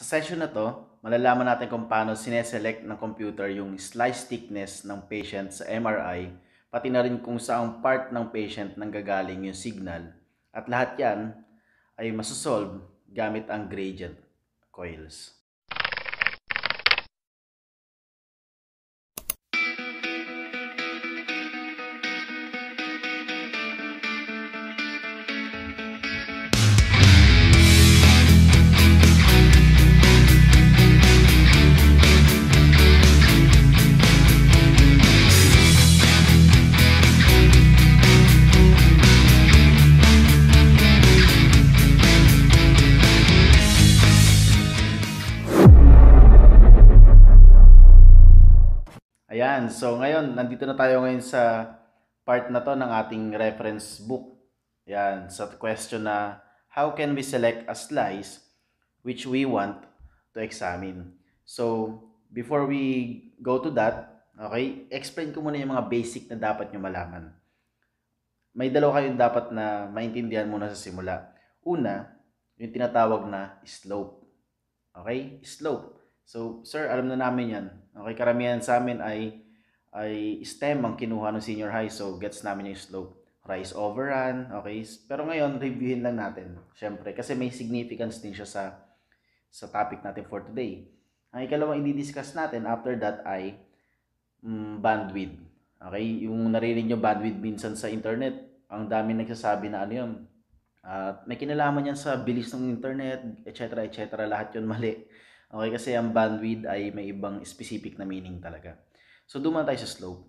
Sa session na to, malalaman natin kung paano sineselect ng computer yung slice thickness ng patient sa MRI, pati na rin kung saang part ng patient nanggagaling yung signal. At lahat yan ay masosolve gamit ang gradient coils. so ngayon, nandito na tayo ngayon sa part na to ng ating reference book. Yan, sa question na how can we select a slice which we want to examine. So, before we go to that, okay, explain ko muna yung mga basic na dapat nyo malaman. May dalawa kayong dapat na maintindihan muna sa simula. Una, yung tinatawag na slope. Okay? Slope. So, sir, alam na namin yan. Okay, karamihan sa amin ay ay stem ang kinuha ng senior high. So, gets namin yung slope. Rise over run, okay? Pero ngayon, reviewin lang natin. Siyempre, kasi may significance din siya sa sa topic natin for today. Ang ikalawang i-discuss natin after that ay mm, bandwidth. Okay? Yung naririnig nyo bandwidth minsan sa internet, ang dami nagsasabi na ano yun. At uh, may kinalaman yan sa bilis ng internet, etc. etc. Lahat yun mali. Okay? Kasi ang bandwidth ay may ibang specific na meaning talaga. So, doon tayo sa slope.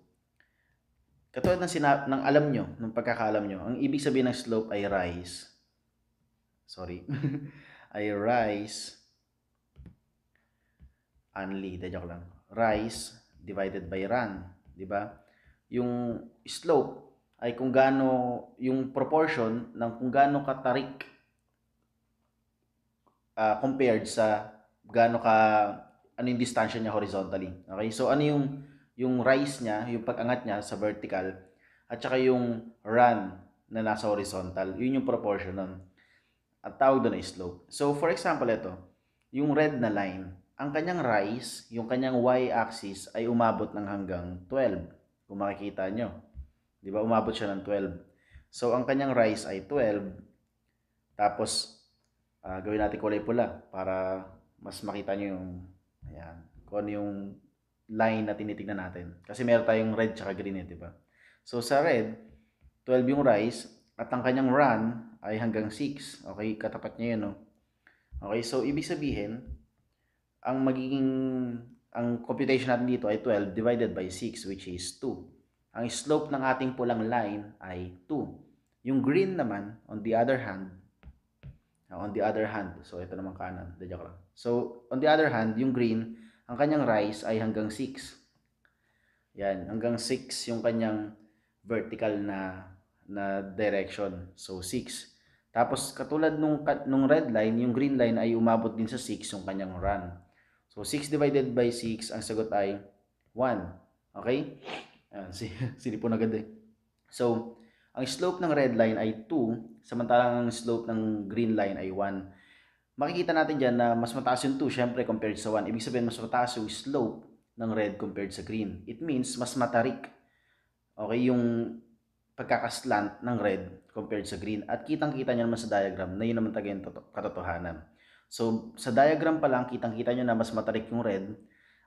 Katulad ng, sinab- ng alam nyo, ng pagkakalam nyo, ang ibig sabihin ng slope ay rise. Sorry. ay rise only. De, joke lang. Rise divided by run. di ba? Yung slope ay kung gaano yung proportion ng kung gaano katarik uh, ah, compared sa gaano ka ano yung distansya niya horizontally. Okay? So ano yung yung rise niya, yung pagangat niya sa vertical, at saka yung run na nasa horizontal. Yun yung proportion nun. At tawag doon ay slope. So, for example, ito, yung red na line, ang kanyang rise, yung kanyang y-axis ay umabot ng hanggang 12. Kung makikita nyo. Di ba? Umabot siya ng 12. So, ang kanyang rise ay 12. Tapos, uh, gawin natin kulay pula para mas makita nyo yung, ayan, kung ano yung line na tinitignan natin. Kasi meron tayong red tsaka green eh, di ba? So sa red, 12 yung rise at ang kanyang run ay hanggang 6. Okay, katapat niya yun, no? Oh. Okay, so ibig sabihin, ang magiging, ang computation natin dito ay 12 divided by 6 which is 2. Ang slope ng ating pulang line ay 2. Yung green naman, on the other hand, on the other hand, so ito naman kanan, de lang. So, on the other hand, yung green, ang kanyang rise ay hanggang 6. Yan, hanggang 6 yung kanyang vertical na na direction. So 6. Tapos katulad nung nung red line, yung green line ay umabot din sa 6 yung kanyang run. So 6 divided by 6, ang sagot ay 1. Okay? Ayan, silipon agad eh. So, ang slope ng red line ay 2, samantalang ang slope ng green line ay 1 makikita natin dyan na mas mataas yung 2 syempre compared sa 1. Ibig sabihin mas mataas yung slope ng red compared sa green. It means mas matarik. Okay, yung pagkakaslant ng red compared sa green. At kitang-kita nyo naman sa diagram na yun naman talaga yung katotohanan. So, sa diagram pa lang, kitang-kita nyo na mas matarik yung red.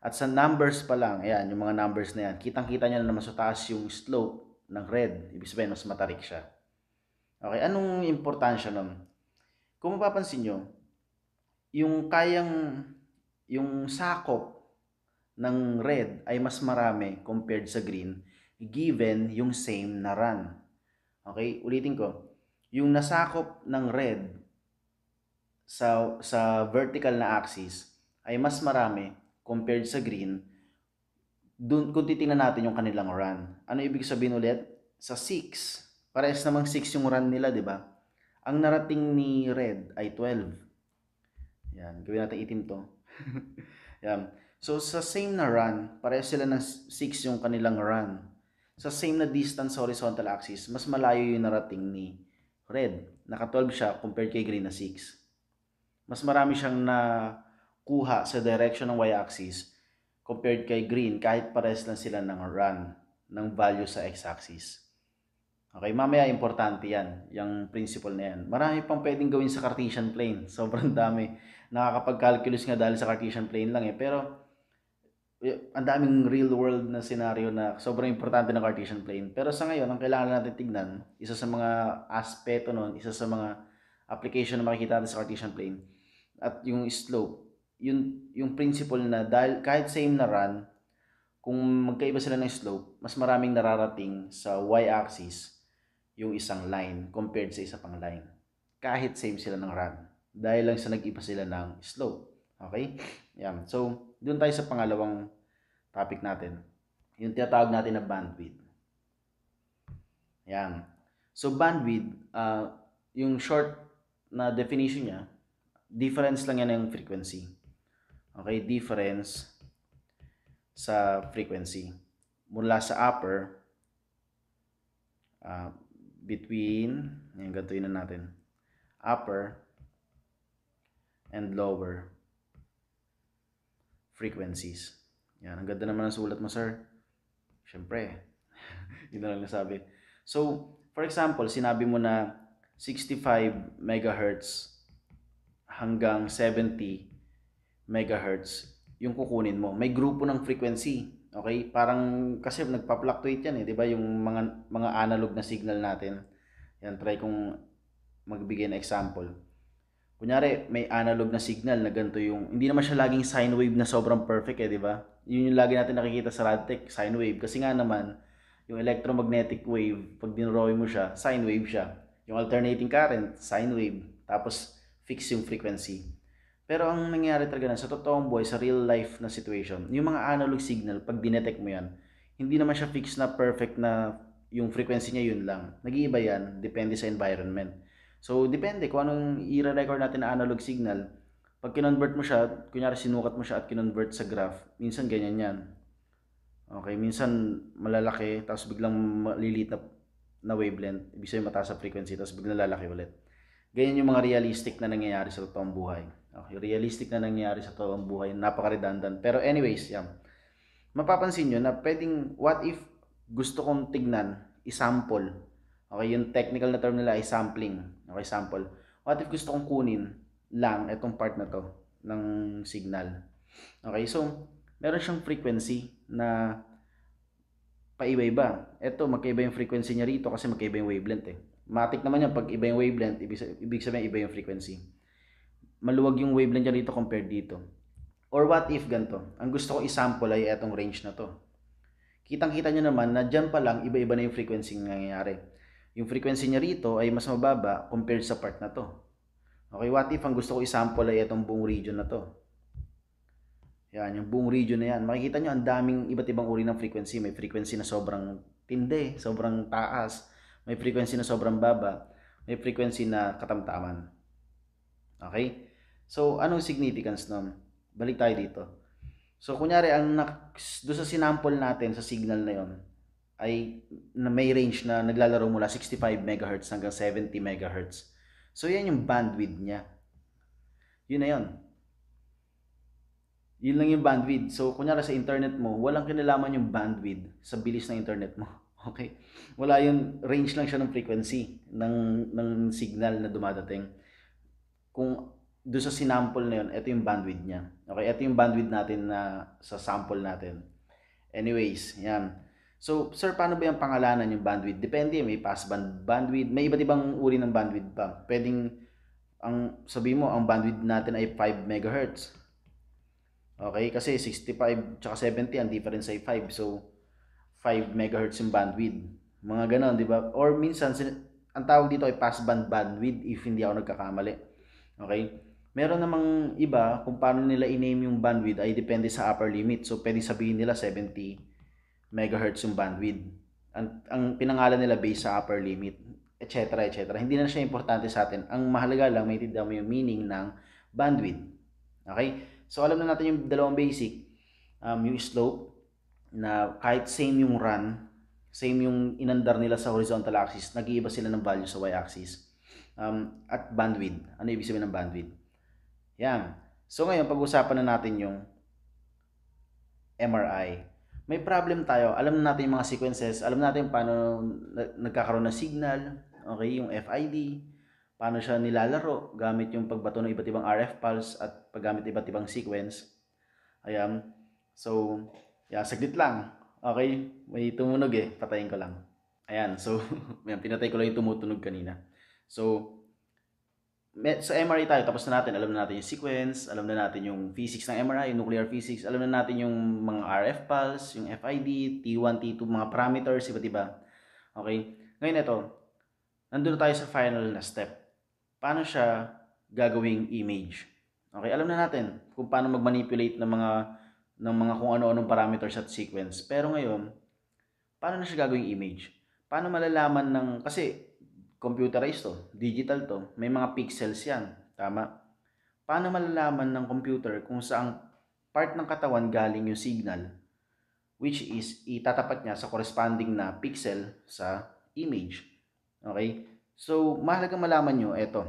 At sa numbers pa lang, ayan, yung mga numbers na yan, kitang-kita nyo na mas mataas yung slope ng red. Ibig sabihin, mas matarik siya. Okay, anong importansya nun? Kung mapapansin nyo, yung kayang yung sakop ng red ay mas marami compared sa green given yung same na run. Okay, ulitin ko. Yung nasakop ng red sa sa vertical na axis ay mas marami compared sa green dun, kung titingnan natin yung kanilang run. Ano ibig sabihin ulit? Sa 6, parehas namang 6 yung run nila, di ba? Ang narating ni red ay 12 yan, gawin natin itim to. Yan. So, sa same na run, pareho sila ng 6 yung kanilang run. Sa same na distance sa horizontal axis, mas malayo yung narating ni red. Naka 12 siya compared kay green na 6. Mas marami siyang na kuha sa direction ng y-axis compared kay green kahit pares lang sila ng run ng value sa x-axis. Okay, mamaya importante yan, yung principle na yan. Marami pang pwedeng gawin sa Cartesian plane. Sobrang dami nakakapag-calculus nga dahil sa Cartesian plane lang eh. Pero, eh, ang daming real world na scenario na sobrang importante ng Cartesian plane. Pero sa ngayon, ang kailangan natin tignan, isa sa mga aspeto nun, isa sa mga application na makikita natin sa Cartesian plane, at yung slope, yung, yung principle na dahil kahit same na run, kung magkaiba sila ng slope, mas maraming nararating sa y-axis yung isang line compared sa isa pang line. Kahit same sila ng run dahil lang sa nag-iba sila ng slow. Okay? Yan. So, doon tayo sa pangalawang topic natin. Yung tinatawag natin na bandwidth. Yan. So, bandwidth, uh, yung short na definition niya, difference lang yan ng frequency. Okay? Difference sa frequency. Mula sa upper, uh, between, yan, ganito yun na natin. Upper, and lower frequencies. Yan, ang ganda naman ang sulat mo, sir. Siyempre, yun na lang nasabi. So, for example, sinabi mo na 65 megahertz hanggang 70 megahertz yung kukunin mo. May grupo ng frequency. Okay? Parang kasi nagpa-fluctuate yan eh, 'di ba? Yung mga mga analog na signal natin. Yan try kong magbigay ng example kunyari may analog na signal na ganito yung hindi naman siya laging sine wave na sobrang perfect eh, di ba? Yun yung lagi natin nakikita sa Radtech, sine wave kasi nga naman yung electromagnetic wave pag dinroy mo siya, sine wave siya. Yung alternating current, sine wave, tapos fix yung frequency. Pero ang nangyayari talaga na sa totoong buhay, sa real life na situation, yung mga analog signal, pag dinetect mo yan, hindi naman siya fixed na perfect na yung frequency niya yun lang. Nag-iiba yan, depende sa environment. So, depende kung anong i-record natin na analog signal. Pag kinonvert mo siya, kunyari sinukat mo siya at kinonvert sa graph, minsan ganyan yan. Okay, minsan malalaki, tapos biglang maliliit na, na wavelength, ibig sabihin mataas sa frequency, tapos biglang lalaki ulit. Ganyan yung mga realistic na nangyayari sa totoong buhay. Okay, realistic na nangyayari sa totoong buhay, napaka-redundant. Pero anyways, yan. Yeah. Mapapansin nyo na pwedeng, what if gusto kong tignan, isample Okay, yung technical na term nila ay sampling. Okay, sample. What if gusto kong kunin lang itong part na to ng signal? Okay, so meron siyang frequency na paiba-iba. Ito, magkaiba yung frequency niya rito kasi magkaiba yung wavelength eh. Matik naman yan, pag iba yung wavelength, ibig, ibig sabihin iba yung frequency. Maluwag yung wavelength niya rito compared dito. Or what if ganito? Ang gusto ko isample ay itong range na to. Kitang-kita nyo naman na dyan pa lang, iba-iba na yung frequency nangyayari yung frequency niya rito ay mas mababa compared sa part na to. Okay, what if ang gusto ko isample ay itong buong region na to? Yan, yung buong region na yan. Makikita nyo, ang daming iba't ibang uri ng frequency. May frequency na sobrang tindi, sobrang taas. May frequency na sobrang baba. May frequency na katamtaman. Okay? So, anong significance nun? Balik tayo dito. So, kunyari, ang doon sa sinample natin sa signal na yon ay na may range na naglalaro mula 65 MHz hanggang 70 MHz. So yan yung bandwidth niya. Yun na yun. Yun lang yung bandwidth. So kunyari sa internet mo, walang kinalaman yung bandwidth sa bilis ng internet mo. Okay? Wala yung range lang siya ng frequency ng, ng signal na dumadating. Kung doon sa sinample na yun, ito yung bandwidth niya. Okay, ito yung bandwidth natin na sa sample natin. Anyways, yan So, sir, paano ba yung pangalanan yung bandwidth? Depende, may passband bandwidth. May iba't ibang uri ng bandwidth pa. Pwedeng, ang sabi mo, ang bandwidth natin ay 5 MHz. Okay? Kasi 65 tsaka 70 ang difference ay 5. So, 5 MHz yung bandwidth. Mga ganon, di ba? Or minsan, ang tawag dito ay passband bandwidth if hindi ako nagkakamali. Okay? Meron namang iba kung paano nila iname yung bandwidth ay depende sa upper limit. So, pwede sabihin nila 70 megahertz yung bandwidth. Ang, ang pinangalan nila based sa upper limit, etc. etc. Hindi na siya importante sa atin. Ang mahalaga lang, may mo yung meaning ng bandwidth. Okay? So, alam na natin yung dalawang basic. Um, yung slope, na kahit same yung run, same yung inandar nila sa horizontal axis, nag-iiba sila ng value sa y-axis. Um, at bandwidth. Ano ibig sabihin ng bandwidth? Yan. So ngayon, pag-usapan na natin yung MRI may problem tayo. Alam natin yung mga sequences, alam natin paano nagkakaroon ng signal, okay, yung FID, paano siya nilalaro gamit yung pagbato ng iba't ibang RF pulse at paggamit iba't ibang sequence. Ayan. So, yeah, saglit lang. Okay, may tumunog eh, patayin ko lang. Ayan, so, may pinatay ko lang yung tumutunog kanina. So, sa MRI tayo, tapos na natin, alam na natin yung sequence, alam na natin yung physics ng MRI, yung nuclear physics, alam na natin yung mga RF pulse, yung FID, T1, T2, mga parameters, iba't iba. Okay? Ngayon ito, nandun na tayo sa final na step. Paano siya gagawing image? Okay, alam na natin kung paano mag-manipulate ng mga ng mga kung ano-anong parameters at sequence. Pero ngayon, paano na siya gagawing image? Paano malalaman ng kasi computerized to, digital to, may mga pixels yan, tama? Paano malalaman ng computer kung saang part ng katawan galing yung signal which is itatapat niya sa corresponding na pixel sa image. Okay? So, mahalaga malaman nyo, eto.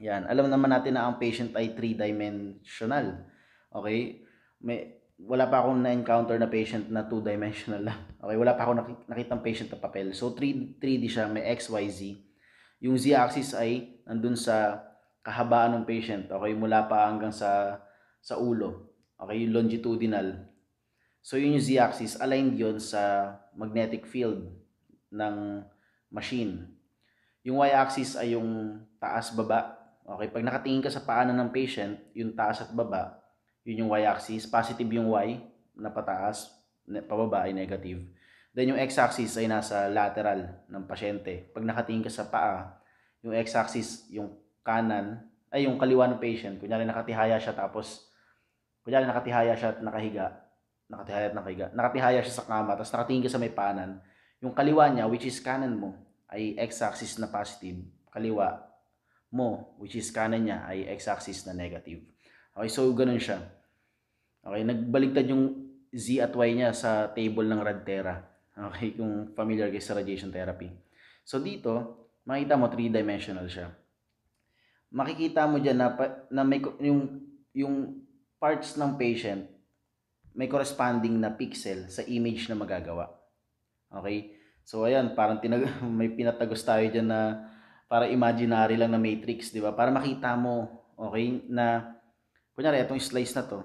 Yan, alam naman natin na ang patient ay three-dimensional. Okay? May, wala pa akong na-encounter na patient na two-dimensional lang. Okay, wala pa akong nakitang patient na papel. So, 3, 3D siya, may X, Y, Z. Yung Z-axis ay nandun sa kahabaan ng patient. Okay, mula pa hanggang sa, sa ulo. Okay, yung longitudinal. So, yun yung Z-axis, aligned yon sa magnetic field ng machine. Yung Y-axis ay yung taas-baba. Okay, pag nakatingin ka sa paanan ng patient, yung taas at baba, yun yung y-axis. Positive yung y na pataas, pababa ay negative. Then yung x-axis ay nasa lateral ng pasyente. Pag nakatingin ka sa paa, yung x-axis, yung kanan, ay yung kaliwa ng patient. Kunyari nakatihaya siya tapos, kunyari nakatihaya siya at nakahiga. Nakatihaya at nakahiga. Nakatihaya siya sa kama tapos nakatingin ka sa may panan. Yung kaliwa niya, which is kanan mo, ay x-axis na positive. Kaliwa mo, which is kanan niya, ay x-axis na negative. Okay, so ganun siya. Okay, nagbaligtad yung Z at Y niya sa table ng Radterra. Okay, kung familiar kayo sa radiation therapy. So dito, makita mo three-dimensional siya. Makikita mo diyan na, na may yung yung parts ng patient may corresponding na pixel sa image na magagawa. Okay? So ayan, parang tinag may pinatagos tayo diyan na para imaginary lang na matrix, 'di ba? Para makita mo, okay, na kunyari, itong slice na to,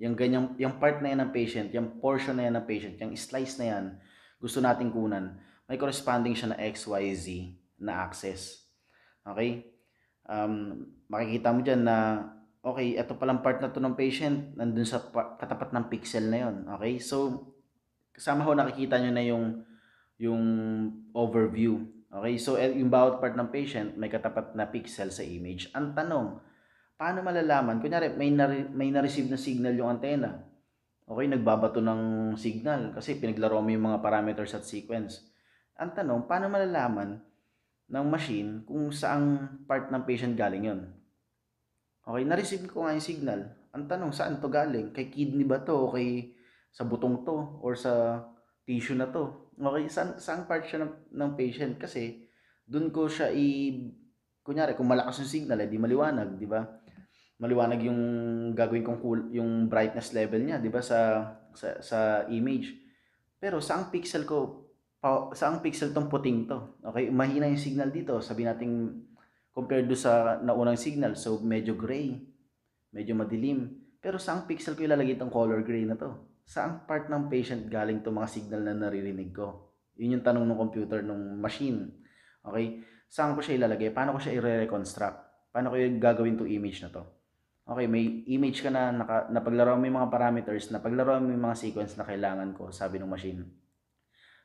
yung ganyang, yung part na yan ng patient, yung portion na yan ng patient, yung slice na yan, gusto nating kunan, may corresponding siya na XYZ na access Okay? Um, makikita mo dyan na, okay, ito palang part na to ng patient, nandun sa katapat ng pixel na yon Okay? So, kasama ho nakikita nyo na yung, yung overview. Okay? So, eh, yung bawat part ng patient, may katapat na pixel sa image. Ang tanong, Paano malalaman? Kunyari, may, na- may na-receive na signal yung antena. Okay, nagbabato ng signal kasi pinaglaro mo yung mga parameters at sequence. Ang tanong, paano malalaman ng machine kung saang part ng patient galing yon? Okay, na-receive ko nga yung signal. Ang tanong, saan to galing? Kay kidney ba to? Okay, sa butong to? Or sa tissue na to? Okay, saan, saan part siya ng, ng patient? Kasi, dun ko siya i... Kunyari, kung malakas yung signal, eh, di maliwanag, di ba? maliwanag yung gagawin kong cool, yung brightness level niya, 'di ba sa, sa sa image. Pero saang pixel ko pa, saang pixel tong puting to? Okay, mahina yung signal dito. Sabi natin compared do sa naunang signal, so medyo gray, medyo madilim. Pero saang pixel ko ilalagay tong color gray na to? Saang part ng patient galing tong mga signal na naririnig ko? Yun yung tanong ng computer ng machine. Okay? Saan ko siya ilalagay? Paano ko siya i-reconstruct? Paano ko yung gagawin to image na to? okay, may image ka na, naka, napaglaro mo yung mga parameters, napaglaro mo yung mga sequence na kailangan ko, sabi ng machine.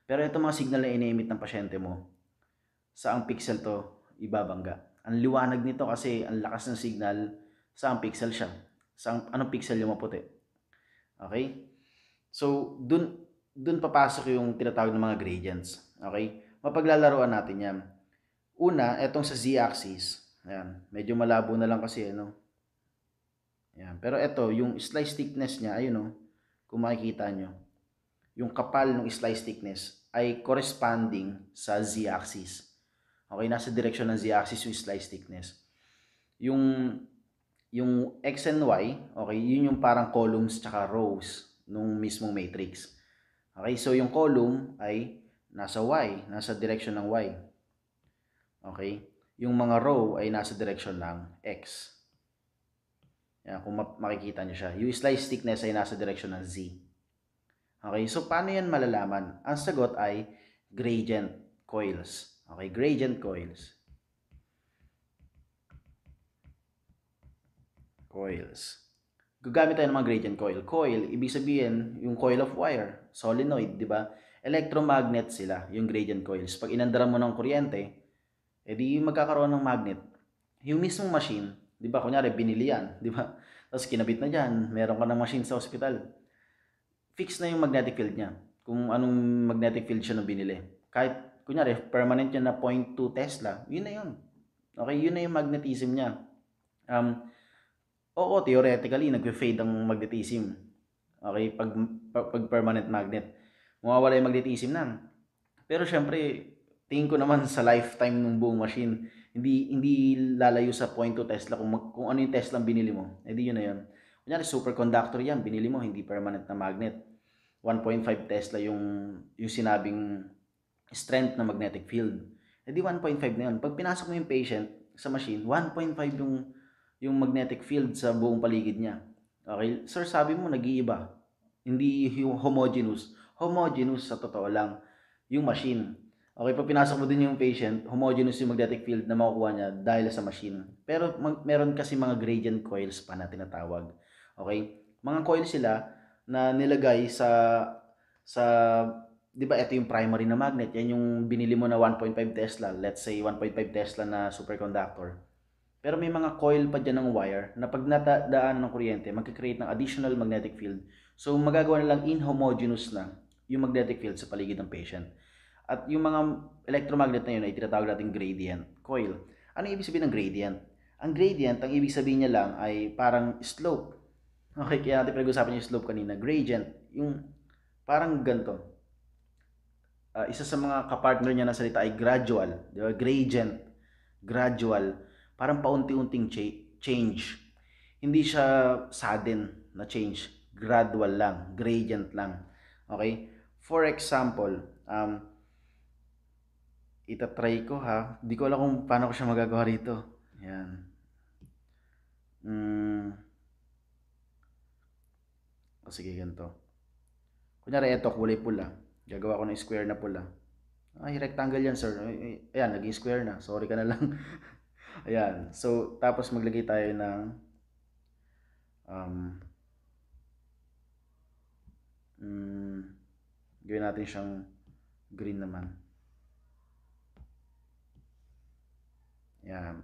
Pero itong mga signal na ini-emit ng pasyente mo, saang pixel to ibabangga. Ang liwanag nito kasi ang lakas ng signal, saang pixel siya. Saang, anong pixel yung maputi? Okay? So, dun, dun papasok yung tinatawag ng mga gradients. Okay? Mapaglalaroan natin yan. Una, etong sa z-axis. Ayan, medyo malabo na lang kasi ano. Ayan. Pero ito, yung slice thickness niya, ayun o, oh, kung makikita nyo, yung kapal ng slice thickness ay corresponding sa z-axis. Okay, nasa direksyon ng z-axis yung slice thickness. Yung yung x and y, okay, yun yung parang columns tsaka rows nung mismong matrix. Okay, so yung column ay nasa y, nasa direksyon ng y. Okay? Yung mga row ay nasa direksyon ng x. Yan, kung makikita nyo siya. Yung slice thickness ay nasa direksyon ng Z. Okay, so paano yan malalaman? Ang sagot ay gradient coils. Okay, gradient coils. Coils. Gagamit tayo ng mga gradient coil. Coil, ibig sabihin, yung coil of wire, solenoid, di ba? Electromagnet sila, yung gradient coils. Pag inandara mo ng kuryente, edi magkakaroon ng magnet. Yung mismong machine, Di ba? Kunyari, binili yan. Di ba? Tapos kinabit na dyan. Meron ka ng machine sa hospital. Fix na yung magnetic field niya. Kung anong magnetic field siya na binili. Kahit, kunyari, permanent yan na 0.2 Tesla, yun na yun. Okay, yun na yung magnetism niya. Um, oo, theoretically, nag-fade ang magnetism. Okay, pag, pag permanent magnet. Mawawala yung magnetism na. Pero syempre, tingin ko naman sa lifetime ng buong machine, hindi hindi lalayo sa point to Tesla kung mag, kung ano yung Tesla ang binili mo. Eh di yun na yun. Kunyari superconductor yan, binili mo hindi permanent na magnet. 1.5 Tesla yung yung sinabing strength na magnetic field. Eh di 1.5 na yun. Pag pinasok mo yung patient sa machine, 1.5 yung yung magnetic field sa buong paligid niya. Okay? Sir, sabi mo nag-iiba. Hindi homogeneous. Homogeneous sa totoo lang yung machine. Okay, pag pinasok mo din yung patient, homogeneous yung magnetic field na makukuha niya dahil sa machine. Pero mag, meron kasi mga gradient coils pa na tinatawag. Okay? Mga coil sila na nilagay sa sa 'di ba ito yung primary na magnet, yan yung binili mo na 1.5 Tesla, let's say 1.5 Tesla na superconductor. Pero may mga coil pa diyan ng wire na pag natadaan ng kuryente, magki-create ng additional magnetic field. So magagawa lang inhomogeneous na yung magnetic field sa paligid ng patient. At yung mga electromagnet na yun ay tinatawag natin gradient coil. Ano ibig sabihin ng gradient? Ang gradient, ang ibig sabihin niya lang ay parang slope. Okay, kaya natin pinag-usapan yung slope kanina. Gradient, yung parang ganito. Uh, isa sa mga kapartner niya na salita ay gradual. Di ba? Gradient, gradual. Parang paunti-unting cha- change. Hindi siya sudden na change. Gradual lang, gradient lang. Okay? For example, um, itatry ko ha. Hindi ko alam kung paano ko siya magagawa rito. Ayan. Mm. O sige, ganito. Kunyari, eto, kulay pula. Gagawa ko ng square na pula. Ay, rectangle yan, sir. Ayan, naging square na. Sorry ka na lang. Ayan. So, tapos maglagay tayo ng um, mm, gawin natin siyang green naman. Yan.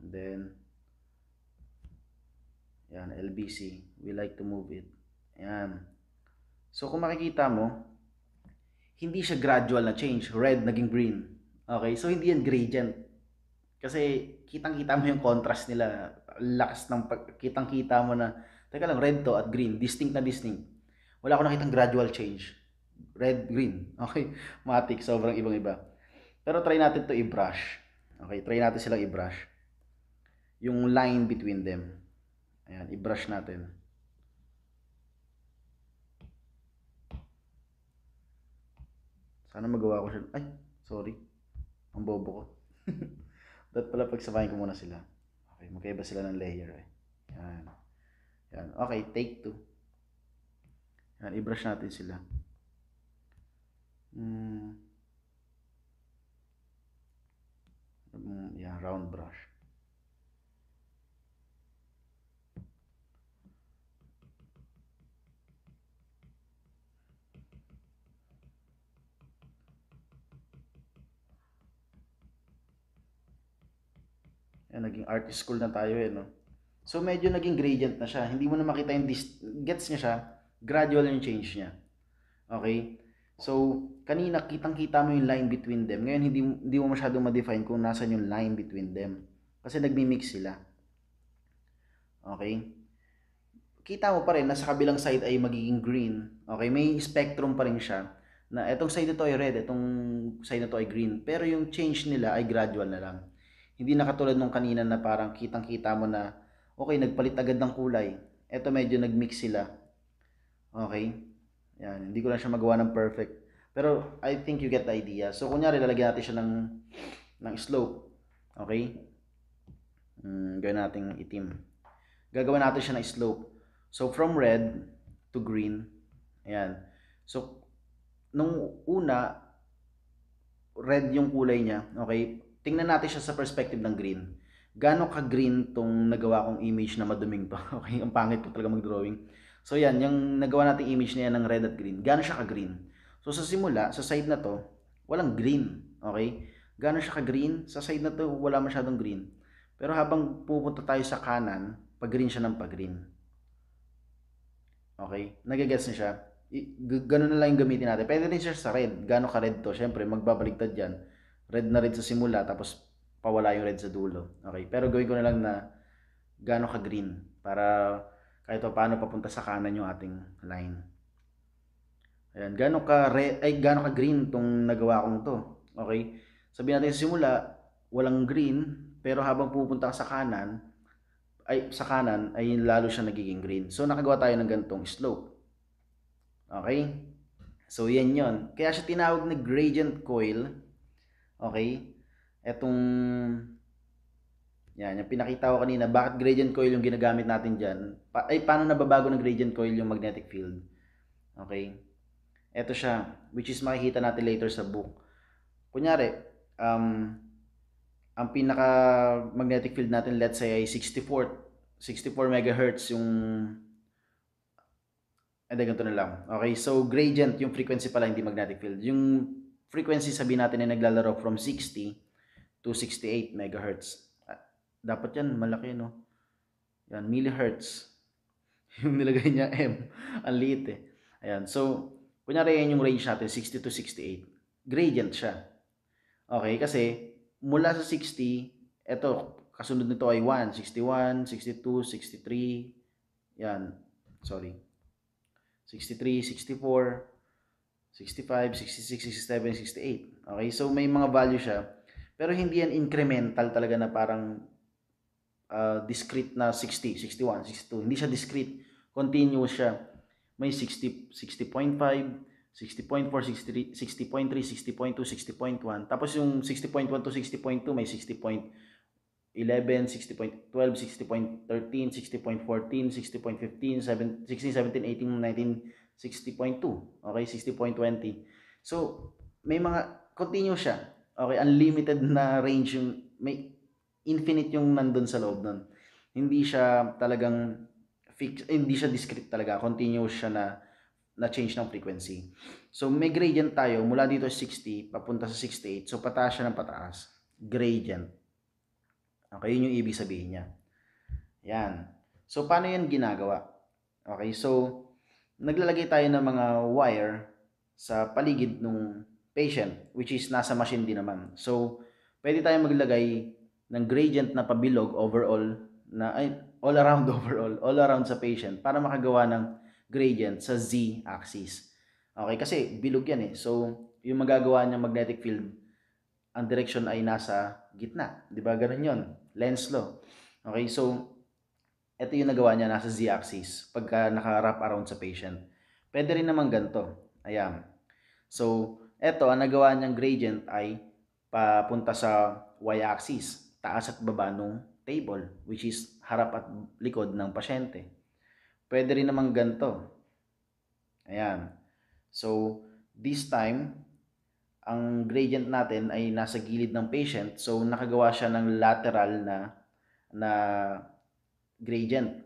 And then, yan, LBC. We like to move it. Yan. So, kung makikita mo, hindi siya gradual na change. Red naging green. Okay? So, hindi yan gradient. Kasi, kitang-kita mo yung contrast nila. Lakas ng, kitang-kita mo na, teka lang, red to at green. Distinct na distinct. Wala ko nakitang gradual change. Red, green. Okay? Matik, sobrang ibang iba. Pero try natin to i-brush. Okay, try natin silang i-brush. Yung line between them. Ayan, i-brush natin. Sana magawa ko siya. Ay, sorry. Ang bobo ko. Dapat pala pagsabayin ko muna sila. Okay, magkaiba sila ng layer eh. Yan. Yan. Okay, take two. Yan, i-brush natin sila. Hmm. round brush Yan, naging art school na tayo eh, no? So, medyo naging gradient na siya. Hindi mo na makita yung, gets niya siya, gradual yung change niya. Okay? So, kanina kitang-kita mo yung line between them. Ngayon hindi hindi mo masyadong ma-define kung nasaan yung line between them kasi nagmi-mix sila. Okay? Kita mo pa rin na sa kabilang side ay magiging green. Okay, may spectrum pa rin siya na etong side nito ay red, etong side nito ay green. Pero yung change nila ay gradual na lang. Hindi na katulad nung kanina na parang kitang-kita mo na okay, nagpalit agad ng kulay. Ito medyo nag-mix sila. Okay? Yan, hindi ko lang siya magawa ng perfect. Pero I think you get the idea. So kunyari lalagyan natin siya ng ng slope. Okay? Mm, gawin natin itim. Gagawin natin siya ng slope. So from red to green. Ayan. So nung una red yung kulay niya, okay? Tingnan natin siya sa perspective ng green. Gaano ka green tong nagawa kong image na maduming to? Okay, ang pangit ko talaga mag-drawing. So yan, yung nagawa nating image niya ng red at green. Gaano siya ka green? So sa simula, sa side na to, walang green. Okay? Gano'n siya ka-green? Sa side na to, wala masyadong green. Pero habang pupunta tayo sa kanan, pag-green siya ng pag-green. Okay? Nagagets na siya. Ganun na lang yung gamitin natin. Pwede rin siya sa red. Gano'n ka-red to? Siyempre, magbabaligtad yan. Red na red sa simula, tapos pawala yung red sa dulo. Okay? Pero gawin ko na lang na gano'n ka-green para kahit pa paano papunta sa kanan yung ating line. Ayan, gano'ng ka red, ay gano'ng ka green tong nagawa kong to. Okay? Sabihin natin sa simula, walang green, pero habang pupunta ka sa kanan, ay sa kanan ay lalo siya nagiging green. So nakagawa tayo ng ganitong slope. Okay? So yan 'yon. Kaya siya tinawag na gradient coil. Okay? Etong yan, yung pinakita ko kanina, bakit gradient coil yung ginagamit natin diyan? Pa ay paano nababago ng gradient coil yung magnetic field? Okay? Ito siya, which is makikita natin later sa book. Kunyari, um, ang pinaka magnetic field natin, let's say, ay 64, 64 megahertz yung hindi, ganito na lang. Okay, so gradient, yung frequency pala, hindi magnetic field. Yung frequency, sabi natin ay naglalaro from 60 to 68 megahertz. Dapat yan, malaki, no? Yan, millihertz. Yung nilagay niya M. Ang liit, eh. Ayan, so, Kunyari, yan yung range natin, 60 to 68. Gradient siya. Okay, kasi mula sa 60, eto, kasunod nito ay 1, 61, 62, 63, yan, sorry, 63, 64, 65, 66, 67, 68. Okay, so may mga value siya. Pero hindi yan incremental talaga na parang uh, discrete na 60, 61, 62. Hindi siya discrete. Continuous siya may 60, 60.5, 60.4, 60.3, 60.2, 60.1. Tapos yung 60.1 to 60.2 may 60.11, 60.12, 60.13, 60.14, 60.15, 16, 17, 18, 19, 60.2. Okay, 60.20. So, may mga, continue siya. Okay, unlimited na range yung, may infinite yung nandun sa loob nun. Hindi siya talagang fix, hindi siya discrete talaga, continuous siya na na change ng frequency. So may gradient tayo mula dito 60 papunta sa 68. So pataas siya ng pataas. Gradient. Okay, yun yung ibig sabihin niya. Yan. So paano yan ginagawa? Okay, so naglalagay tayo ng mga wire sa paligid ng patient which is nasa machine din naman. So pwede tayong maglagay ng gradient na pabilog overall na ay, all around overall, all around sa patient para makagawa ng gradient sa Z axis. Okay, kasi bilog yan eh. So, yung magagawa niya magnetic field, ang direction ay nasa gitna. Di ba? Ganun yon Lens law. Okay, so, ito yung nagawa niya nasa Z axis pagka naka-wrap around sa patient. Pwede rin naman ganito. Ayan. So, ito, ang nagawa niyang gradient ay papunta sa y-axis, taas at baba nung table which is harap at likod ng pasyente. Pwede rin naman ganito. Ayan. So, this time, ang gradient natin ay nasa gilid ng patient. So, nakagawa siya ng lateral na na gradient.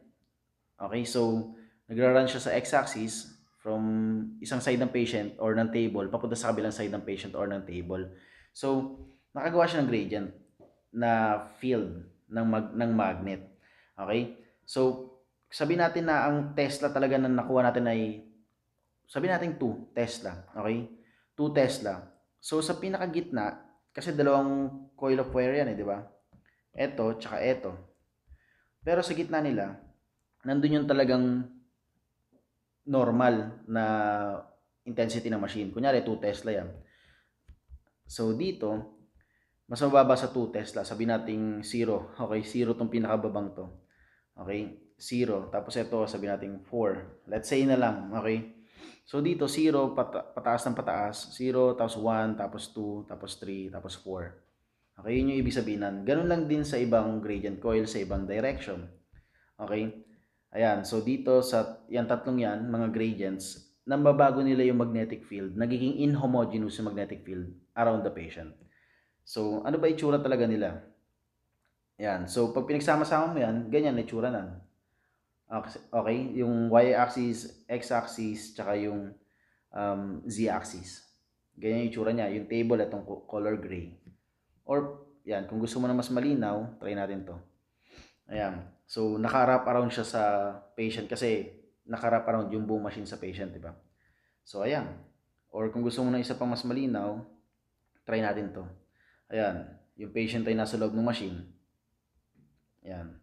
Okay, so nagra-run siya sa x-axis from isang side ng patient or ng table papunta sa kabilang side ng patient or ng table. So, nakagawa siya ng gradient na field ng, mag, ng magnet. Okay? So, sabi natin na ang Tesla talaga na nakuha natin ay, sabi natin 2 Tesla. Okay? 2 Tesla. So, sa pinakagitna, kasi dalawang coil of wire yan eh, di ba? Ito, tsaka ito. Pero sa gitna nila, nandun yung talagang normal na intensity ng machine. Kunyari, 2 Tesla yan. So, dito, mas mababa sa 2 Tesla. Sabi nating 0. Okay, 0 tong pinakababang to. Okay, 0. Tapos ito, sabi nating 4. Let's say na lang, okay? So dito, 0, pata pataas ng pataas. 0, tapos 1, tapos 2, tapos 3, tapos 4. Okay, yun yung ibig sabihin. Ganun lang din sa ibang gradient coil, sa ibang direction. Okay? Ayan, so dito sa yan tatlong yan, mga gradients, nang babago nila yung magnetic field, nagiging inhomogeneous yung magnetic field around the patient. So, ano ba itsura talaga nila? Yan. So, pag pinagsama-sama mo yan, ganyan na itsura na. Okay? Yung y-axis, x-axis, tsaka yung um, z-axis. Ganyan yung itsura niya. Yung table at yung color gray. Or, yan. Kung gusto mo na mas malinaw, try natin to. Ayan. So, naka-wrap around siya sa patient kasi naka-wrap around yung buong machine sa patient, di ba? So, ayan. Or kung gusto mo na isa pang mas malinaw, try natin to. Ayan. Yung patient ay nasa loob ng machine. Ayan.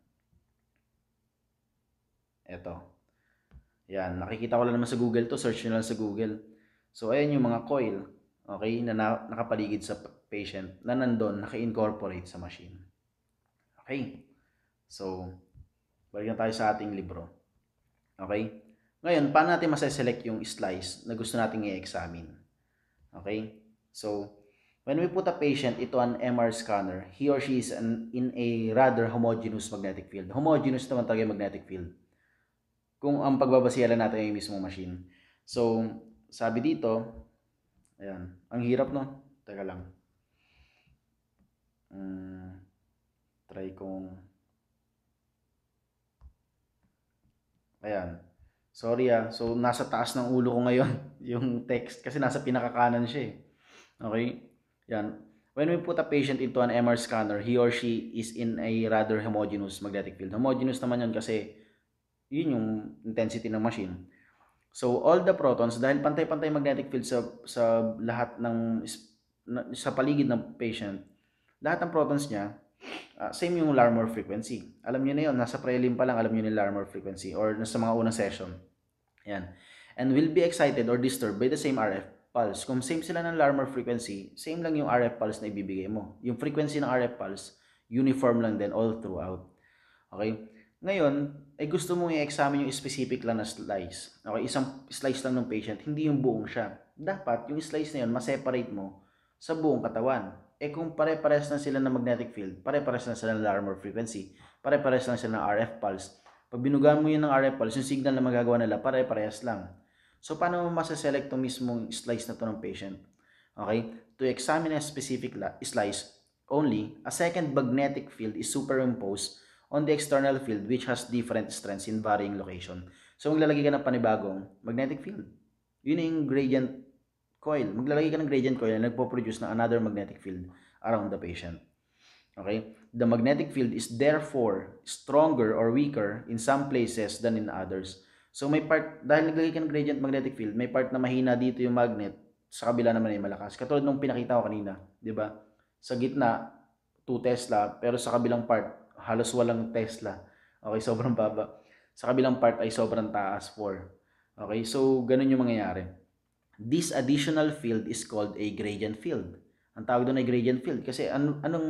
Ito. Ayan. Nakikita ko lang naman sa Google to. Search nyo lang sa Google. So, ayan yung mga coil. Okay? Na, na nakapaligid sa patient na nandun, naka-incorporate sa machine. Okay? So, balikan tayo sa ating libro. Okay? Ngayon, paano natin maseselect yung slice na gusto nating i-examine? Okay? So, When we put a patient into an MR scanner, he or she is an, in a rather homogeneous magnetic field. Homogeneous naman talaga yung magnetic field. Kung ang pagbabasihan natin yung mismo machine. So, sabi dito, ayan, ang hirap no? Teka lang. Um, try kong... Ayan. Sorry ah. So, nasa taas ng ulo ko ngayon yung text kasi nasa pinakakanan siya eh. Okay? Yan. When we put a patient into an MR scanner, he or she is in a rather homogeneous magnetic field. Homogeneous naman yun kasi yun yung intensity ng machine. So all the protons dahil pantay-pantay magnetic field sa sa lahat ng sa paligid ng patient, lahat ng protons niya uh, same yung Larmor frequency. Alam niyo na yun, nasa prelim pa lang alam niyo yung Larmor frequency or nasa mga unang session. Yan. And will be excited or disturbed by the same RF pulse. Kung same sila ng Larmor frequency, same lang yung RF pulse na ibibigay mo. Yung frequency ng RF pulse, uniform lang din all throughout. Okay? Ngayon, ay eh gusto mong i-examine yung specific lang na slice. Okay, isang slice lang ng patient, hindi yung buong siya. Dapat yung slice na yun, ma-separate mo sa buong katawan. Eh kung pare-pares na sila ng magnetic field, pare-pares na sila ng Larmor frequency, pare-pares na sila ng RF pulse. Pag binugan mo yun ng RF pulse, yung signal na magagawa nila, pare-pares lang. So, paano mo masaselect itong mismong slice na to ng patient? Okay? To examine a specific slice only, a second magnetic field is superimposed on the external field which has different strengths in varying location. So, maglalagay ka ng panibagong magnetic field. Yun yung gradient coil. Maglalagay ka ng gradient coil na nagpo-produce ng another magnetic field around the patient. Okay? The magnetic field is therefore stronger or weaker in some places than in others. So may part, dahil naglagay ka ng gradient magnetic field, may part na mahina dito yung magnet, sa kabila naman ay malakas. Katulad nung pinakita ko kanina, di ba? Sa gitna, 2 Tesla, pero sa kabilang part, halos walang Tesla. Okay, sobrang baba. Sa kabilang part ay sobrang taas, 4. Okay, so ganun yung mangyayari. This additional field is called a gradient field. Ang tawag doon ay gradient field kasi an- anong,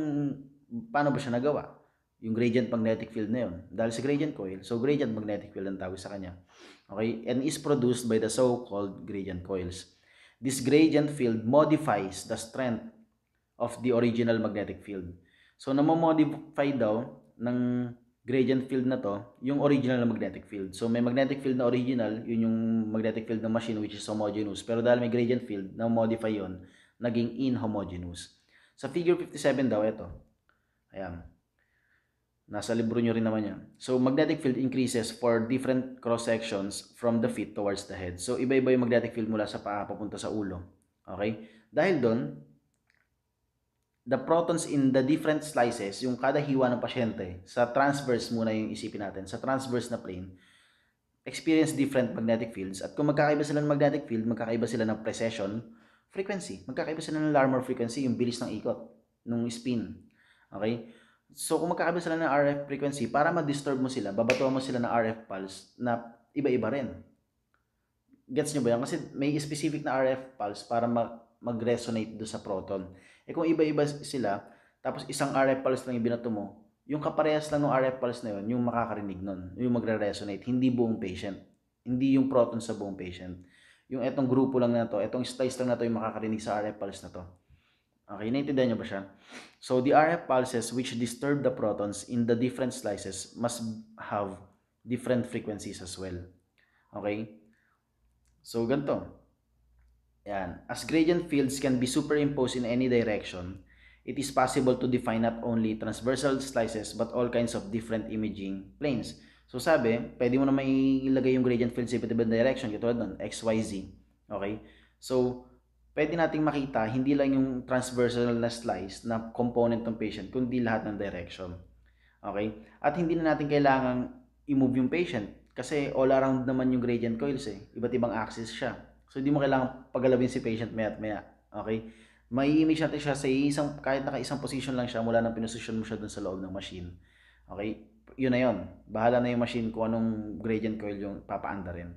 paano ba siya nagawa? yung gradient magnetic field na yun. Dahil sa gradient coil, so gradient magnetic field ang tawag sa kanya. Okay? And is produced by the so-called gradient coils. This gradient field modifies the strength of the original magnetic field. So, namomodify daw ng gradient field na to, yung original na magnetic field. So, may magnetic field na original, yun yung magnetic field ng machine which is homogeneous. Pero dahil may gradient field, na-modify yun, naging inhomogeneous. Sa figure 57 daw, ito. Ayan. Nasa libro nyo rin naman yan. So, magnetic field increases for different cross sections from the feet towards the head. So, iba-iba yung magnetic field mula sa paa papunta sa ulo. Okay? Dahil doon, the protons in the different slices, yung kada hiwa ng pasyente, sa transverse muna yung isipin natin, sa transverse na plane, experience different magnetic fields. At kung magkakaiba sila ng magnetic field, magkakaiba sila ng precession, frequency. Magkakaiba sila ng Larmor frequency, yung bilis ng ikot, nung spin. Okay? So kung magkakabit sila ng RF frequency, para ma-disturb mo sila, babatuan mo sila ng RF pulse na iba-iba rin. Gets nyo ba yan? Kasi may specific na RF pulse para mag-resonate do sa proton. Eh kung iba-iba sila, tapos isang RF pulse lang yung binato mo, yung kaparehas lang ng RF pulse na yun, yung makakarinig nun, yung magre-resonate, hindi buong patient. Hindi yung proton sa buong patient. Yung etong grupo lang na to, etong slice lang na to yung makakarinig sa RF pulse na to. Okay, naintindihan nyo ba siya? So, the RF pulses which disturb the protons in the different slices must have different frequencies as well. Okay? So, ganito. Yan. As gradient fields can be superimposed in any direction, it is possible to define not only transversal slices but all kinds of different imaging planes. So, sabi, pwede mo na mailagay yung gradient fields sa iba't ibang direction, katulad nun, X, Y, Z. Okay? So, pwede nating makita hindi lang yung transversal na slice na component ng patient, kundi lahat ng direction. Okay? At hindi na natin kailangang i-move yung patient kasi all around naman yung gradient coils eh. Iba't ibang axis siya. So, hindi mo kailangan pagalabin si patient maya maya. Okay? May image natin siya sa isang, kahit naka isang position lang siya mula nang pinosisyon mo siya dun sa loob ng machine. Okay? Yun na yun. Bahala na yung machine kung anong gradient coil yung papaanda rin.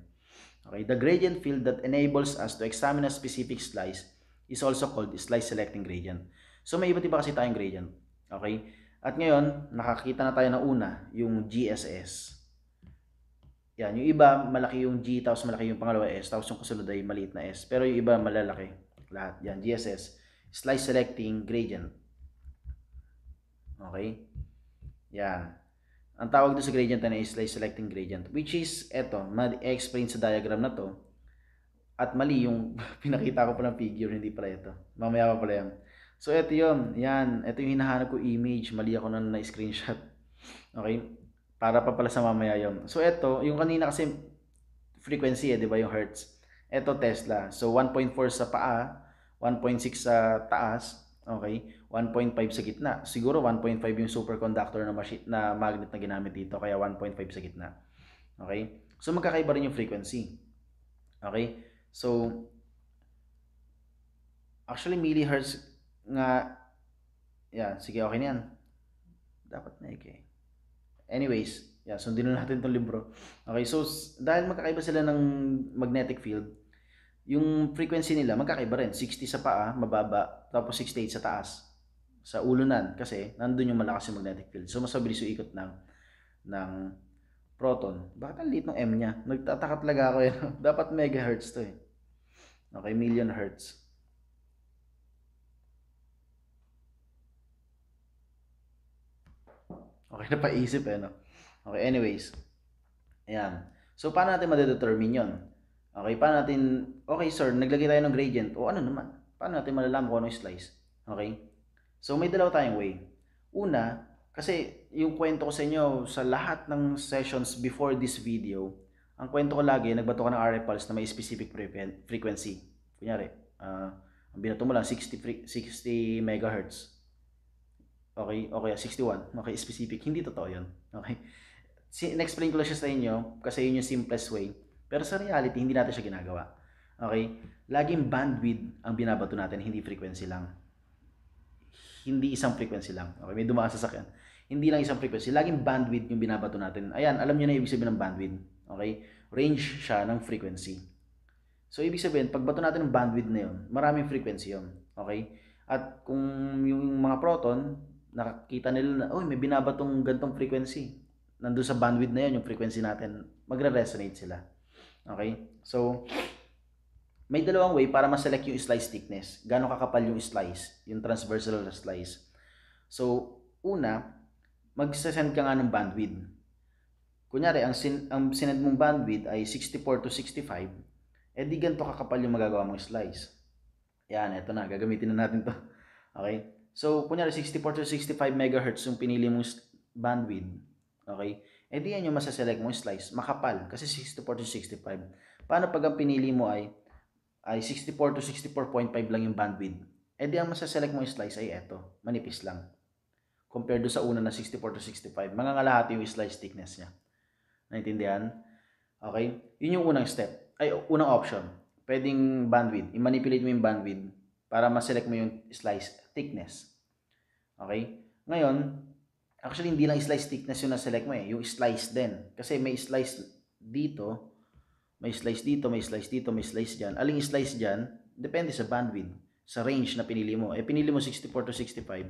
Okay, the gradient field that enables us to examine a specific slice is also called slice selecting gradient. So may iba't iba kasi tayong gradient. Okay? At ngayon, nakakita na tayo na una, yung GSS. Yan, yung iba malaki yung G tapos malaki yung pangalawa S tapos yung kasunod ay maliit na S. Pero yung iba malalaki. Lahat yan, GSS. Slice selecting gradient. Okay? Yan. Ang tawag doon sa gradient na is slice selecting gradient which is eto, ma-explain sa diagram na to. At mali yung pinakita ko pa ng figure, hindi pala ito. Mamaya pa pala yan. So eto yun, yan. eto yung hinahanap ko image. Mali ako na na-screenshot. Okay? Para pa pala sa mamaya yun. So eto, yung kanina kasi frequency eh, di ba yung hertz. Eto Tesla. So 1.4 sa paa, 1.6 sa taas, Okay? 1.5 sa gitna. Siguro 1.5 yung superconductor na, na magnet na ginamit dito. Kaya 1.5 sa gitna. Okay? So magkakaiba rin yung frequency. Okay? So, actually millihertz nga, Yeah, sige okay niyan. Dapat na okay. Anyways, yeah, sundin na natin itong libro. Okay, so dahil magkakaiba sila ng magnetic field, yung frequency nila magkakaiba rin. 60 sa paa, mababa, tapos 68 sa taas. Sa ulunan kasi nandun yung malakas yung magnetic field. So mas mabilis yung ikot ng ng proton. Bakit ang liit ng M niya? Nagtataka talaga ako yun. Eh. Dapat megahertz to eh. Okay, million hertz. Okay, napaisip eh, no? Okay, anyways. Ayan. So, paano natin madedetermine yun? Okay, paano natin, okay sir, naglagay tayo ng gradient, o ano naman, paano natin malalaman kung ano yung slice? Okay? So, may dalawa tayong way. Una, kasi yung kwento ko sa inyo, sa lahat ng sessions before this video, ang kwento ko lagi, nagbato ka ng RF pulse na may specific frequency. Kunyari, uh, ang binato mo lang, 60, 60 megahertz. Okay, okay, 61. Okay, specific. Hindi totoo yun. Okay. In-explain ko lang siya sa inyo kasi yun yung simplest way pero sa reality, hindi natin siya ginagawa. Okay? Laging bandwidth ang binabato natin, hindi frequency lang. Hindi isang frequency lang. Okay, may dumaan sa sakyan. Hindi lang isang frequency, laging bandwidth yung binabato natin. Ayan, alam niyo na yung ibig sabihin ng bandwidth. Okay? Range siya ng frequency. So, ibig sabihin, pagbato natin ng bandwidth na yun, maraming frequency yun. Okay? At kung yung mga proton, nakakita nila na, oh, may binabatong gantong frequency. Nandun sa bandwidth na yun, yung frequency natin, magre-resonate sila. Okay? So, may dalawang way para ma-select yung slice thickness. Gano'ng kakapal yung slice, yung transversal slice. So, una, magsasend ka nga ng bandwidth. Kunyari, ang, sin ang sinad mong bandwidth ay 64 to 65, eh di ganito kakapal yung magagawa mong slice. Yan, eto na, gagamitin na natin to. Okay? So, kunyari, 64 to 65 MHz yung pinili mong bandwidth. Okay? eh di yan yung masaselect mo yung slice, makapal, kasi 64 to 65. Paano pag ang pinili mo ay, ay 64 to 64.5 lang yung bandwidth, eh di ang masaselect mo yung slice ay eto, manipis lang. Compared do sa una na 64 to 65, mangangalahati yung slice thickness niya. Naintindihan? Okay? Yun yung unang step, ay unang option. Pwedeng bandwidth, i-manipulate mo yung bandwidth para maselect mo yung slice thickness. Okay? Ngayon, Actually, hindi lang slice thickness yung na-select mo eh. Yung slice din. Kasi may slice dito, may slice dito, may slice dito, may slice dyan. Aling slice dyan, depende sa bandwidth, sa range na pinili mo. Eh, pinili mo 64 to 65.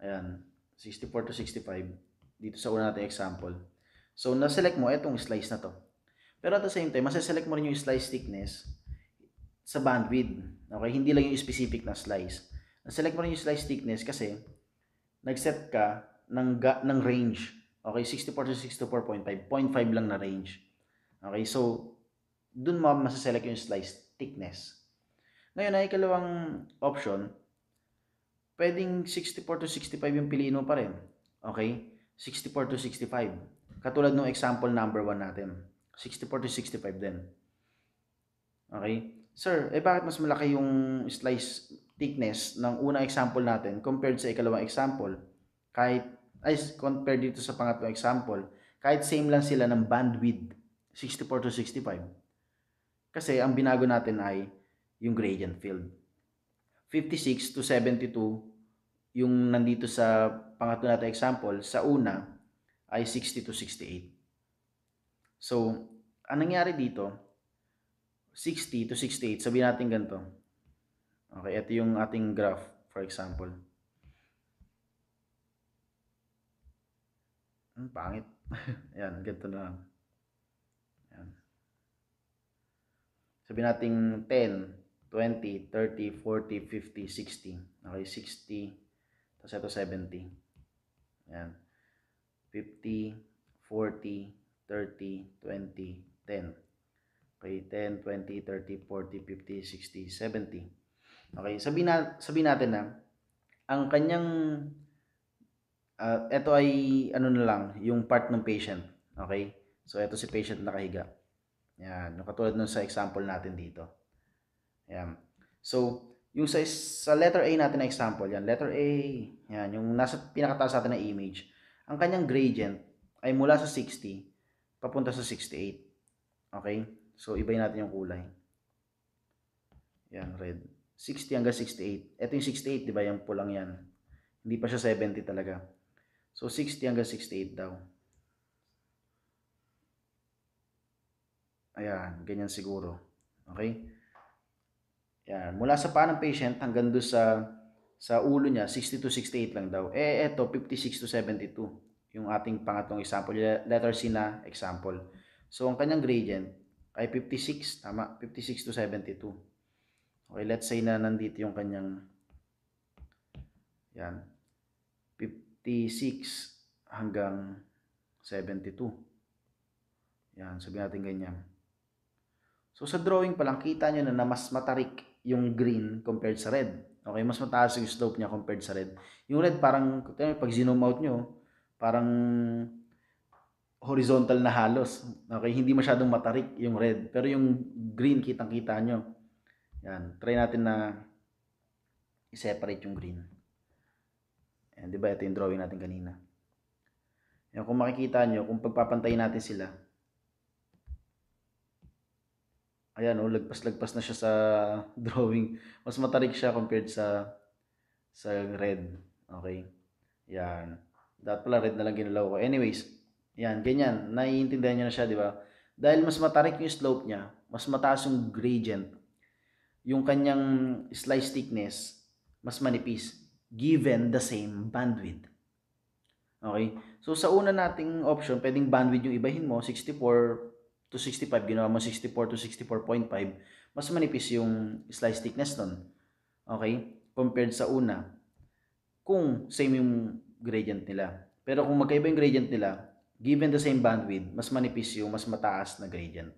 Ayan. 64 to 65. Dito sa una natin example. So, na-select mo itong slice na to. Pero at the same time, masaselect mo rin yung slice thickness sa bandwidth. Okay? Hindi lang yung specific na slice. Na-select mo rin yung slice thickness kasi nag-set ka ng, ng range. Okay, 64 to 64.5. 0.5 lang na range. Okay, so, dun mo masaselect yung slice thickness. Ngayon, ay ikalawang option, pwedeng 64 to 65 yung piliin mo pa rin. Okay? 64 to 65. Katulad ng example number 1 natin. 64 to 65 din. Okay? Sir, eh bakit mas malaki yung slice thickness ng unang example natin compared sa ikalawang example kahit ay compare dito sa pangatlong example, kahit same lang sila ng bandwidth, 64 to 65. Kasi ang binago natin ay yung gradient field. 56 to 72, yung nandito sa pangatlo natin example, sa una ay 60 to 68. So, ang nangyari dito, 60 to 68, sabihin natin ganito. Okay, ito yung ating graph, for example. Ang hmm, pangit. Ayan, ganito na lang. Ayan. Sabihin nating 10, 20, 30, 40, 50, 60. Okay, 60. Tapos ito 70. Ayan. 50, 40, 30, 20, 10. Okay, 10, 20, 30, 40, 50, 60, 70. Okay, sabihin, na, sabihin natin na ang kanyang Uh, ah, ito ay ano na lang, yung part ng patient. Okay? So, ito si patient nakahiga. Yan. Katulad nun sa example natin dito. Yan. So, yung sa, sa letter A natin na example, yan, letter A, yan, yung nasa pinakataas natin na image, ang kanyang gradient ay mula sa 60 papunta sa 68. Okay? So, ibay natin yung kulay. Yan, red. 60 hanggang 68. Ito yung 68, di ba? Yung pulang yan. Hindi pa siya 70 talaga. So, 60 hanggang 68 daw. Ayan, ganyan siguro. Okay? Ayan, mula sa paa ng patient hanggang doon sa sa ulo niya, 60 to 68 lang daw. Eh, ito 56 to 72. Yung ating pangatlong example, letter C na example. So, ang kanyang gradient ay 56, tama, 56 to 72. Okay, let's say na nandito yung kanyang, yan, 56 hanggang 72. Yan, sabihin natin ganyan. So sa drawing pa lang, kita nyo na, na mas matarik yung green compared sa red. Okay, mas mataas yung slope niya compared sa red. Yung red parang, pag zoom out nyo, parang horizontal na halos. Okay, hindi masyadong matarik yung red. Pero yung green, kitang-kita nyo. Yan, try natin na i-separate yung green. Ayan, di ba? Ito yung drawing natin kanina. Ayan, kung makikita nyo, kung pagpapantayin natin sila, ayan, oh, lagpas-lagpas na siya sa drawing. Mas matarik siya compared sa sa red. Okay? Yan. Dapat pala red na lang ginalaw ko. Anyways, yan, ganyan. Naiintindihan nyo na siya, di ba? Dahil mas matarik yung slope niya, mas mataas yung gradient. Yung kanyang slice thickness, mas manipis given the same bandwidth. Okay? So, sa una nating option, pwedeng bandwidth yung ibahin mo, 64 to 65, ginawa mo 64 to 64.5, mas manipis yung slice thickness nun. Okay? Compared sa una, kung same yung gradient nila. Pero kung magkaiba yung gradient nila, given the same bandwidth, mas manipis yung mas mataas na gradient.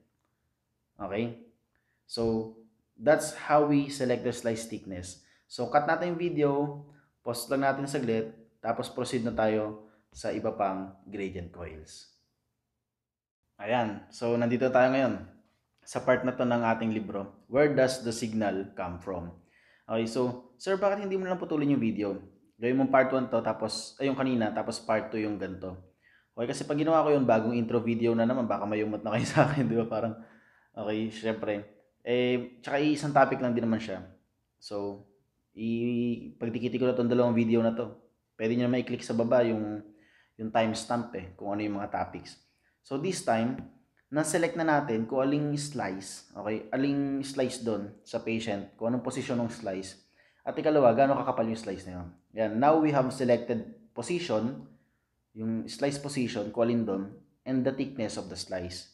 Okay? So, that's how we select the slice thickness. So, cut natin yung video. Pause lang natin saglit, tapos proceed na tayo sa iba pang gradient coils. Ayan, so nandito tayo ngayon sa part na to ng ating libro. Where does the signal come from? Okay, so sir, bakit hindi mo lang putulin yung video? Gawin mong part 1 to, tapos, ay yung kanina, tapos part 2 yung ganito. Okay, kasi pag ginawa ko yung bagong intro video na naman, baka mayumot na kayo sa akin, di ba? Parang, okay, syempre. Eh, tsaka isang topic lang din naman siya. So, ipagdikiti ko na itong dalawang video na to. Pwede nyo na i-click sa baba yung, yung timestamp eh, kung ano yung mga topics. So this time, na-select na natin kung aling slice, okay, aling slice doon sa patient, kung anong position ng slice. At ikalawa, gaano kakapal yung slice na yun. Yan, now we have selected position, yung slice position, kung alin doon, and the thickness of the slice.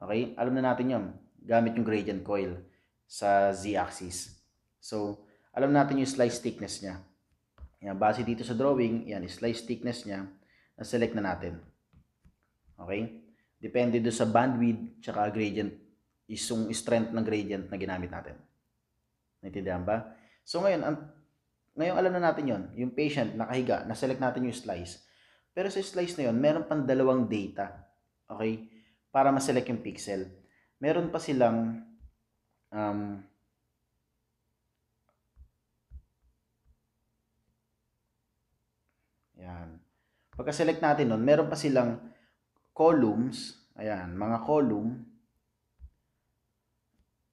Okay, alam na natin yun, gamit yung gradient coil sa z-axis. So, alam natin yung slice thickness niya. Yan, base dito sa drawing, yan, slice thickness niya, na-select na natin. Okay? Depende do sa bandwidth tsaka gradient, isong strength ng gradient na ginamit natin. Naintindihan ba? So ngayon, ang, ngayon alam na natin yon yung patient nakahiga, na-select natin yung slice. Pero sa slice na yon meron pang dalawang data. Okay? Para ma-select yung pixel. Meron pa silang um, Ayan. Pagka-select natin nun, meron pa silang columns. Ayan, mga column.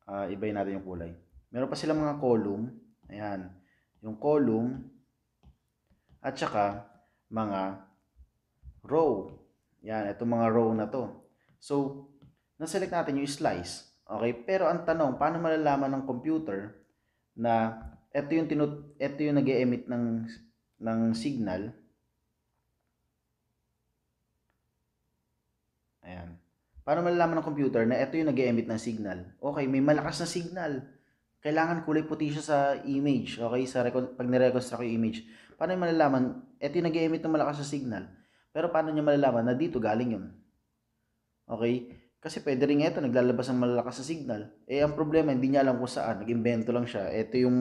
Uh, ah, ibay natin yung kulay. Meron pa silang mga column. Ayan, yung column. At saka, mga row. Ayan, itong mga row na to. So, naselect natin yung slice. Okay, pero ang tanong, paano malalaman ng computer na ito yung tinut ito yung nag-emit ng ng signal Paano malalaman ng computer na ito yung nag emit ng signal? Okay, may malakas na signal. Kailangan kulay puti siya sa image. Okay, sa recon- pag nireconstruct yung image. Paano yung malalaman? Ito yung nag emit ng malakas na signal. Pero paano niya malalaman na dito galing yun? Okay? Kasi pwede rin ito, naglalabas ng malakas na signal. Eh, ang problema, hindi niya alam kung saan. Nag-invento lang siya. Ito yung,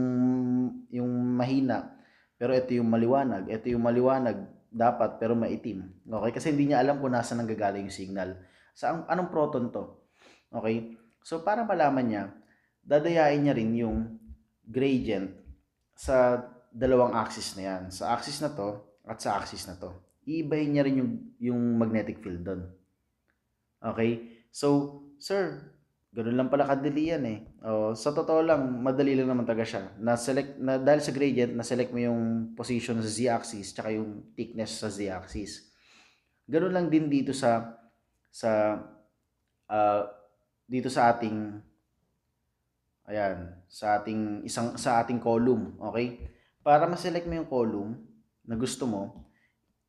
yung mahina. Pero ito yung maliwanag. Ito yung maliwanag. Dapat, pero maitim. Okay? Kasi hindi niya alam kung nasa nanggagaling yung signal sa anong proton to. Okay? So, para malaman niya, dadayain niya rin yung gradient sa dalawang axis na yan. Sa axis na to at sa axis na to. Iibayin niya rin yung, yung magnetic field doon. Okay? So, sir, Ganun lang pala kadali yan eh. O, sa totoo lang, madali lang naman taga siya. Na-select, na, dahil sa gradient, na-select mo yung position sa z-axis tsaka yung thickness sa z-axis. Ganun lang din dito sa sa uh, dito sa ating ayan, sa ating isang sa ating column, okay? Para ma-select mo yung column na gusto mo,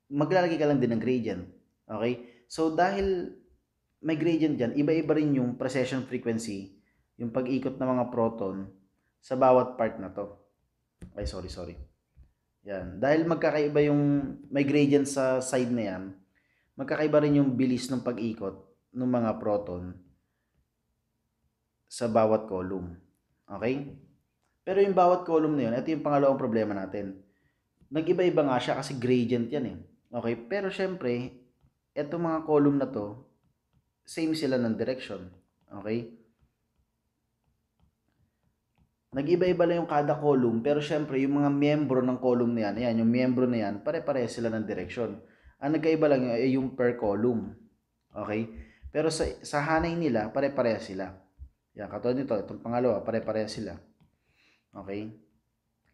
maglalagay ka lang din ng gradient, okay? So dahil may gradient diyan, iba-iba rin yung precession frequency, yung pag-ikot ng mga proton sa bawat part na to. Ay, sorry, sorry. Yan. Dahil magkakaiba yung may gradient sa side na yan, magkakaiba rin yung bilis ng pag-ikot ng mga proton sa bawat column. Okay? Pero yung bawat column na yun, ito yung pangalawang problema natin. Nag-iba-iba nga siya kasi gradient yan eh. Okay? Pero syempre, itong mga column na to, same sila ng direction. Okay? Nag-iba-iba lang yung kada column, pero syempre, yung mga miyembro ng column na yan, ayan, yung miyembro na yan, pare-pare sila ng direction. Ang nagkaiba lang yung, yung per column. Okay? Pero sa, sa hanay nila, pare-pareha sila. Yan, katulad nito, itong pangalawa, pare-pareha sila. Okay?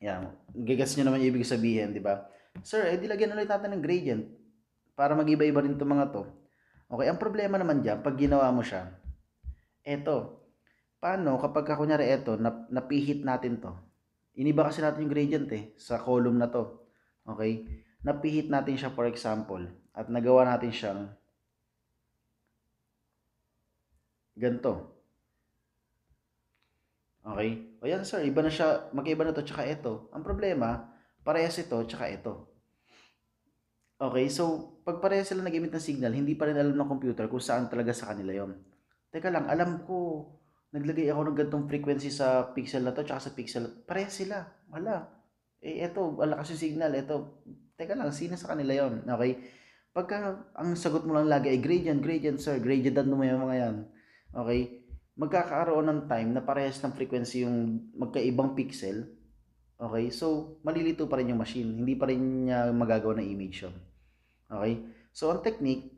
Yan. Gagets nyo naman yung ibig sabihin, di ba? Sir, eh, dilagyan ulit natin ng gradient para mag-iba-iba rin itong mga to. Okay, ang problema naman dyan, pag ginawa mo siya, eto, paano kapag kunyari eto, nap, napihit natin to? Iniba kasi natin yung gradient eh, sa column na to. Okay? napihit natin siya for example at nagawa natin siyang ganto. Okay? O yan sir, iba na siya, magkaiba na to tsaka ito. Ang problema, parehas ito tsaka ito. Okay, so pag parehas sila nag-emit ng signal, hindi pa rin alam ng computer kung saan talaga sa kanila yon. Teka lang, alam ko, naglagay ako ng gantong frequency sa pixel na to tsaka sa pixel, parehas sila. Wala. Eh, eto, wala kasi signal. Ito, teka lang, sino sa kanila yon Okay? Pagka ang sagot mo lang lagi ay gradient, gradient sir, gradientan mo yung mga yan. Okay? Magkakaroon ng time na parehas ng frequency yung magkaibang pixel. Okay? So, malilito pa rin yung machine. Hindi pa rin niya magagawa ng image yun. Okay? So, ang technique,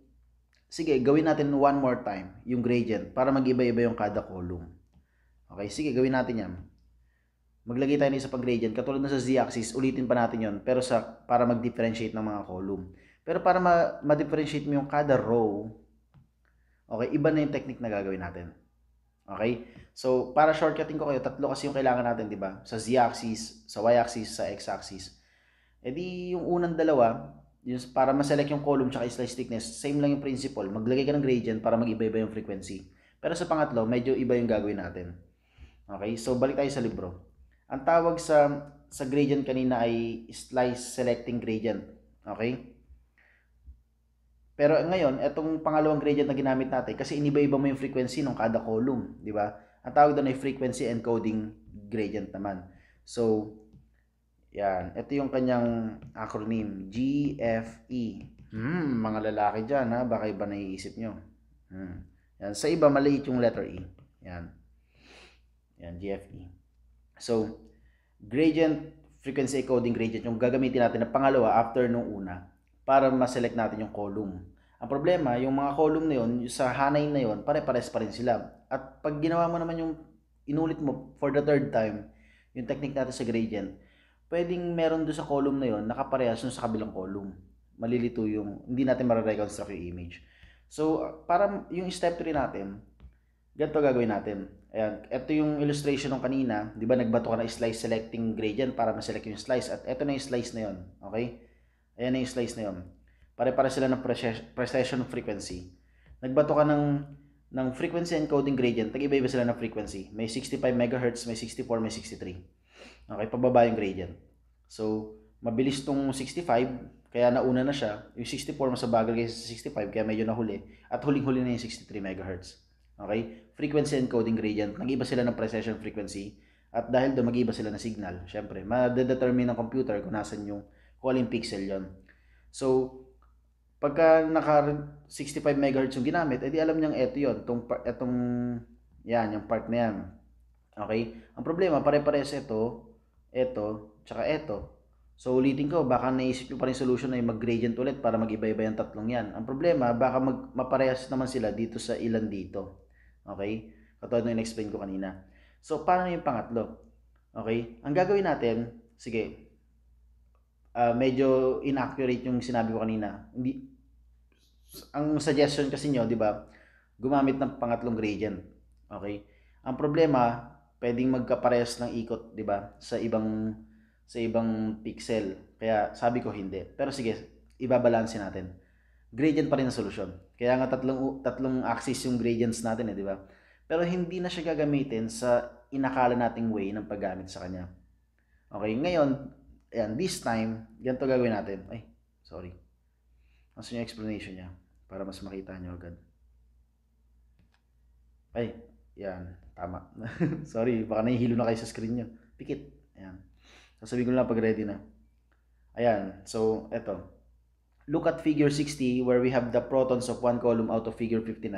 sige, gawin natin one more time yung gradient para mag-iba-iba yung kada column. Okay? Sige, gawin natin yan maglagay tayo ng isa gradient. Katulad na sa z-axis, ulitin pa natin yon pero sa, para mag-differentiate ng mga column. Pero para ma- ma-differentiate mo yung kada row, okay, iba na yung technique na gagawin natin. Okay? So, para shortcutting ko kayo, tatlo kasi yung kailangan natin, di ba? Sa z-axis, sa y-axis, sa x-axis. E di, yung unang dalawa, yung, para ma-select yung column tsaka slice thickness, same lang yung principle. Maglagay ka ng gradient para mag-iba-iba yung frequency. Pero sa pangatlo, medyo iba yung gagawin natin. Okay? So, balik tayo sa libro. Ang tawag sa sa gradient kanina ay slice selecting gradient. Okay? Pero ngayon, itong pangalawang gradient na ginamit natin kasi iniba-iba mo yung frequency ng kada column, di ba? Ang tawag doon ay frequency encoding gradient naman. So, yan. Ito yung kanyang acronym, GFE. Hmm, mga lalaki diyan ha, baka iba naiisip nyo. Hmm. Yan. Sa iba, maliit yung letter E. Yan. Yan, GFE. So, gradient frequency encoding gradient yung gagamitin natin na pangalawa after nung una para ma-select natin yung column. Ang problema, yung mga column na yun, sa hanay na yun, pare-pares pa rin sila. At pag ginawa mo naman yung inulit mo for the third time, yung technique natin sa gradient, pwedeng meron doon sa column na yun, nakaparehas sa kabilang column. Malilito yung, hindi natin marareconstruct yung image. So, para yung step 3 natin, ganito gagawin natin. Ayan, ito yung illustration ng kanina, 'di ba nagbato ka na slice selecting gradient para ma-select yung slice at ito na yung slice na 'yon, okay? Ayan na yung slice na 'yon. pare pare sila ng precession frequency. Nagbato ka ng ng frequency encoding gradient, nag-iba-iba sila ng frequency. May 65 MHz, may 64, may 63. Okay, pababa yung gradient. So, mabilis tong 65, kaya nauna na siya. Yung 64 mas bagal kaysa sa 65, kaya medyo nahuli. At huling-huli na yung 63 MHz. Okay? Frequency encoding gradient. Nag-iba sila ng precession frequency. At dahil do mag-iba sila ng signal, syempre, ma-determine ng computer kung nasan yung, kung pixel yon. So, pagka naka 65 MHz yung ginamit, edi eh, alam niyang ito yon, tong itong, yan, yung part na yan. Okay? Ang problema, pare-pares ito, ito, tsaka ito. So, ulitin ko, baka naisip nyo pa rin solution na mag-gradient ulit para mag-iba-iba yung tatlong yan. Ang problema, baka mag maparehas naman sila dito sa ilan dito. Okay? Katulad ng in-explain ko kanina. So, paano yung pangatlo? Okay? Ang gagawin natin, sige, uh, medyo inaccurate yung sinabi ko kanina. Hindi, ang suggestion kasi nyo, di ba, gumamit ng pangatlong gradient. Okay? Ang problema, pwedeng magkaparehas ng ikot, di ba, sa ibang sa ibang pixel. Kaya sabi ko hindi. Pero sige, ibabalansin natin. Gradient pa rin ang solusyon. Kaya nga tatlong, tatlong axis yung gradients natin eh, di ba? Pero hindi na siya gagamitin sa inakala nating way ng paggamit sa kanya. Okay, ngayon, ayan, this time, ganito gagawin natin. Ay, sorry. Ano yung explanation niya? Para mas makita niyo agad. Ay, yan, tama. sorry, baka nahihilo na kayo sa screen niyo. Pikit. Ayan. Sasabihin ko lang pag ready na. Ayan, so, eto look at figure 60 where we have the protons of one column out of figure 59.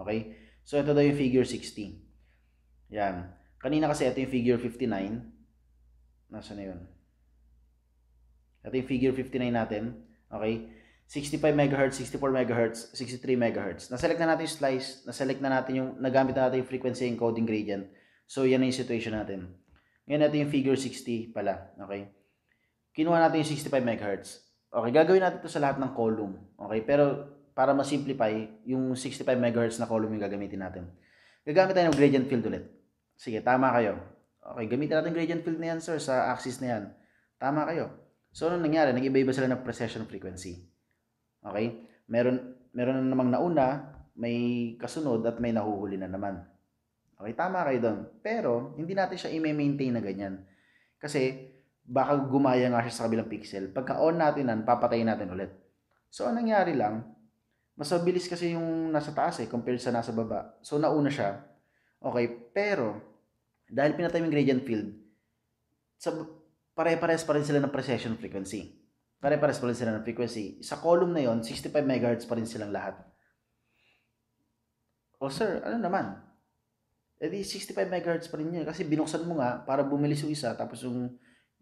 Okay? So, ito daw yung figure 60. Yan. Kanina kasi ito yung figure 59. Nasaan na yun? Ito yung figure 59 natin. Okay? 65 MHz, 64 MHz, 63 MHz. Naselect na natin yung slice. Naselect na natin yung, nagamit na natin yung frequency encoding gradient. So, yan na yung situation natin. Ngayon natin yung figure 60 pala. Okay? Kinuha natin yung 65 MHz. Okay, gagawin natin to sa lahat ng column. Okay, pero para ma-simplify, yung 65 MHz na column yung gagamitin natin. Gagamit tayo ng gradient field ulit. Sige, tama kayo. Okay, gamitin natin gradient field na yan, sir, sa axis na yan. Tama kayo. So, ano nangyari? Nag-iba-iba sila ng precession frequency. Okay? Meron, meron na namang nauna, may kasunod, at may nahuhuli na naman. Okay, tama kayo doon. Pero, hindi natin siya i-maintain na ganyan. Kasi, baka gumaya nga siya sa kabilang pixel. Pagka on natin nan, papatayin natin ulit. So, anong nangyari lang, mas mabilis kasi yung nasa taas eh, compared sa nasa baba. So, nauna siya. Okay, pero, dahil pinatay yung gradient field, sa, pare-pares pa rin sila ng precession frequency. Pare-pares pa rin sila ng frequency. Sa column na yon 65 MHz pa rin silang lahat. O oh, sir, ano naman? E di 65 MHz pa rin yun. Kasi binuksan mo nga para bumilis yung isa tapos yung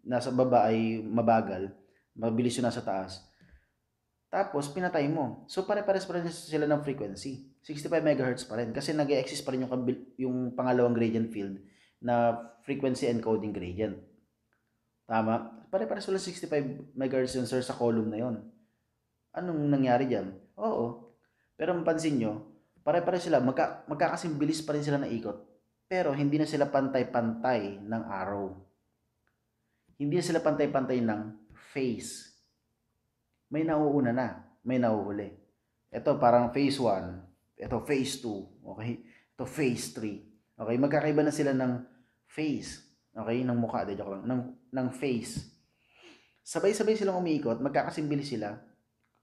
nasa baba ay mabagal, mabilis yung nasa taas. Tapos, pinatay mo. So, pare-pares pa rin sila ng frequency. 65 MHz pa rin. Kasi nag exist pa rin yung, yung pangalawang gradient field na frequency encoding gradient. Tama? Pare-pares wala 65 MHz sensor sa column na yon. Anong nangyari dyan? Oo. Pero mapansin nyo, pare-pares sila. Magka, magkakasibilis pa rin sila na ikot. Pero hindi na sila pantay-pantay ng arrow hindi sila pantay-pantay ng phase. May nauuna na, may nauuli. Ito parang phase 1, ito phase 2, okay? Ito phase 3. Okay, magkakaiba na sila ng phase. Okay, ng mukha, de joke lang, ng, ng phase. Sabay-sabay silang umiikot, magkakasimbili sila.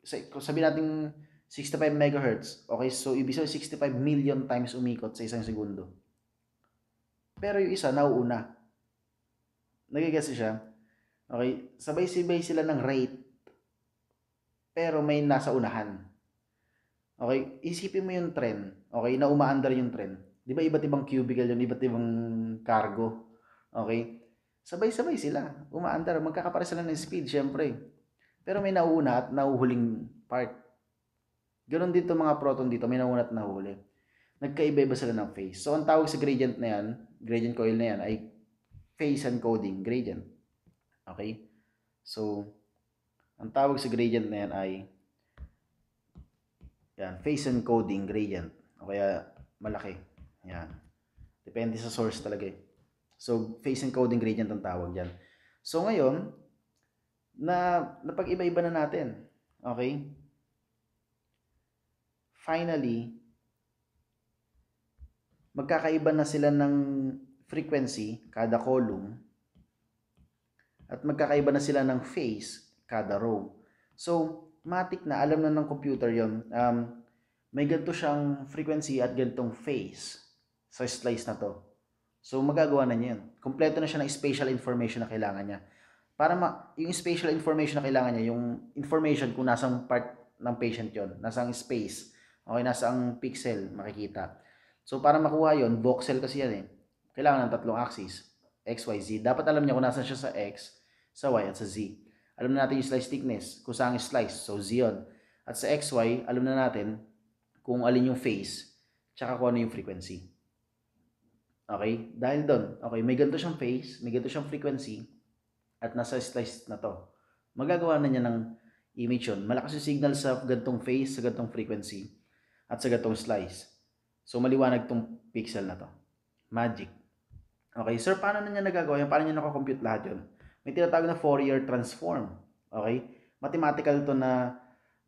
Sa, sabi natin 65 megahertz, okay, so ibig sabihin 65 million times umiikot sa isang segundo. Pero yung isa, nauuna. Nagigasi siya, Okay? Sabay-sabay sila ng rate. Pero may nasa unahan. Okay? Isipin mo yung trend. Okay? Na umaandar yung trend. Di ba iba't ibang cubicle yun, iba't ibang cargo. Okay? Sabay-sabay sila. Umaandar. Magkakapare sila ng speed, syempre. Pero may nauuna at nahuhuling part. Ganon dito mga proton dito, may nauuna at nahuli. Nagkaiba-iba sila ng phase. So, ang tawag sa gradient na yan, gradient coil na yan, ay phase encoding gradient. Okay? So, ang tawag sa gradient na yan ay yan, phase encoding gradient. O kaya malaki. Yan. Depende sa source talaga eh. So, phase encoding gradient ang tawag dyan. So, ngayon, na napag-iba-iba na natin. Okay? Finally, magkakaiba na sila ng frequency, kada column, at magkakaiba na sila ng face kada row. So, matik na, alam na ng computer yon um, may ganito siyang frequency at ganitong phase sa slice na to. So, magagawa na niya yun. Kompleto na siya ng spatial information na kailangan niya. Para ma- yung spatial information na kailangan niya, yung information kung nasang part ng patient yon nasang space, okay, nasang pixel makikita. So, para makuha yon voxel kasi yan eh. Kailangan ng tatlong axis. X, Y, Z. Dapat alam niya kung nasan siya sa X, sa y at sa z. Alam na natin yung slice thickness, kung saan slice, so z yun. At sa xy, alam na natin kung alin yung phase, tsaka kung ano yung frequency. Okay? Dahil doon, okay, may ganito siyang phase, may ganito siyang frequency, at nasa slice na to. Magagawa na niya ng image yun. Malakas yung signal sa gantong phase, sa gantong frequency, at sa gantong slice. So, maliwanag tong pixel na to. Magic. Okay, sir, paano na niya nagagawa yun? Paano niya nakakompute lahat yun? may tinatawag na Fourier transform. Okay? Mathematical to na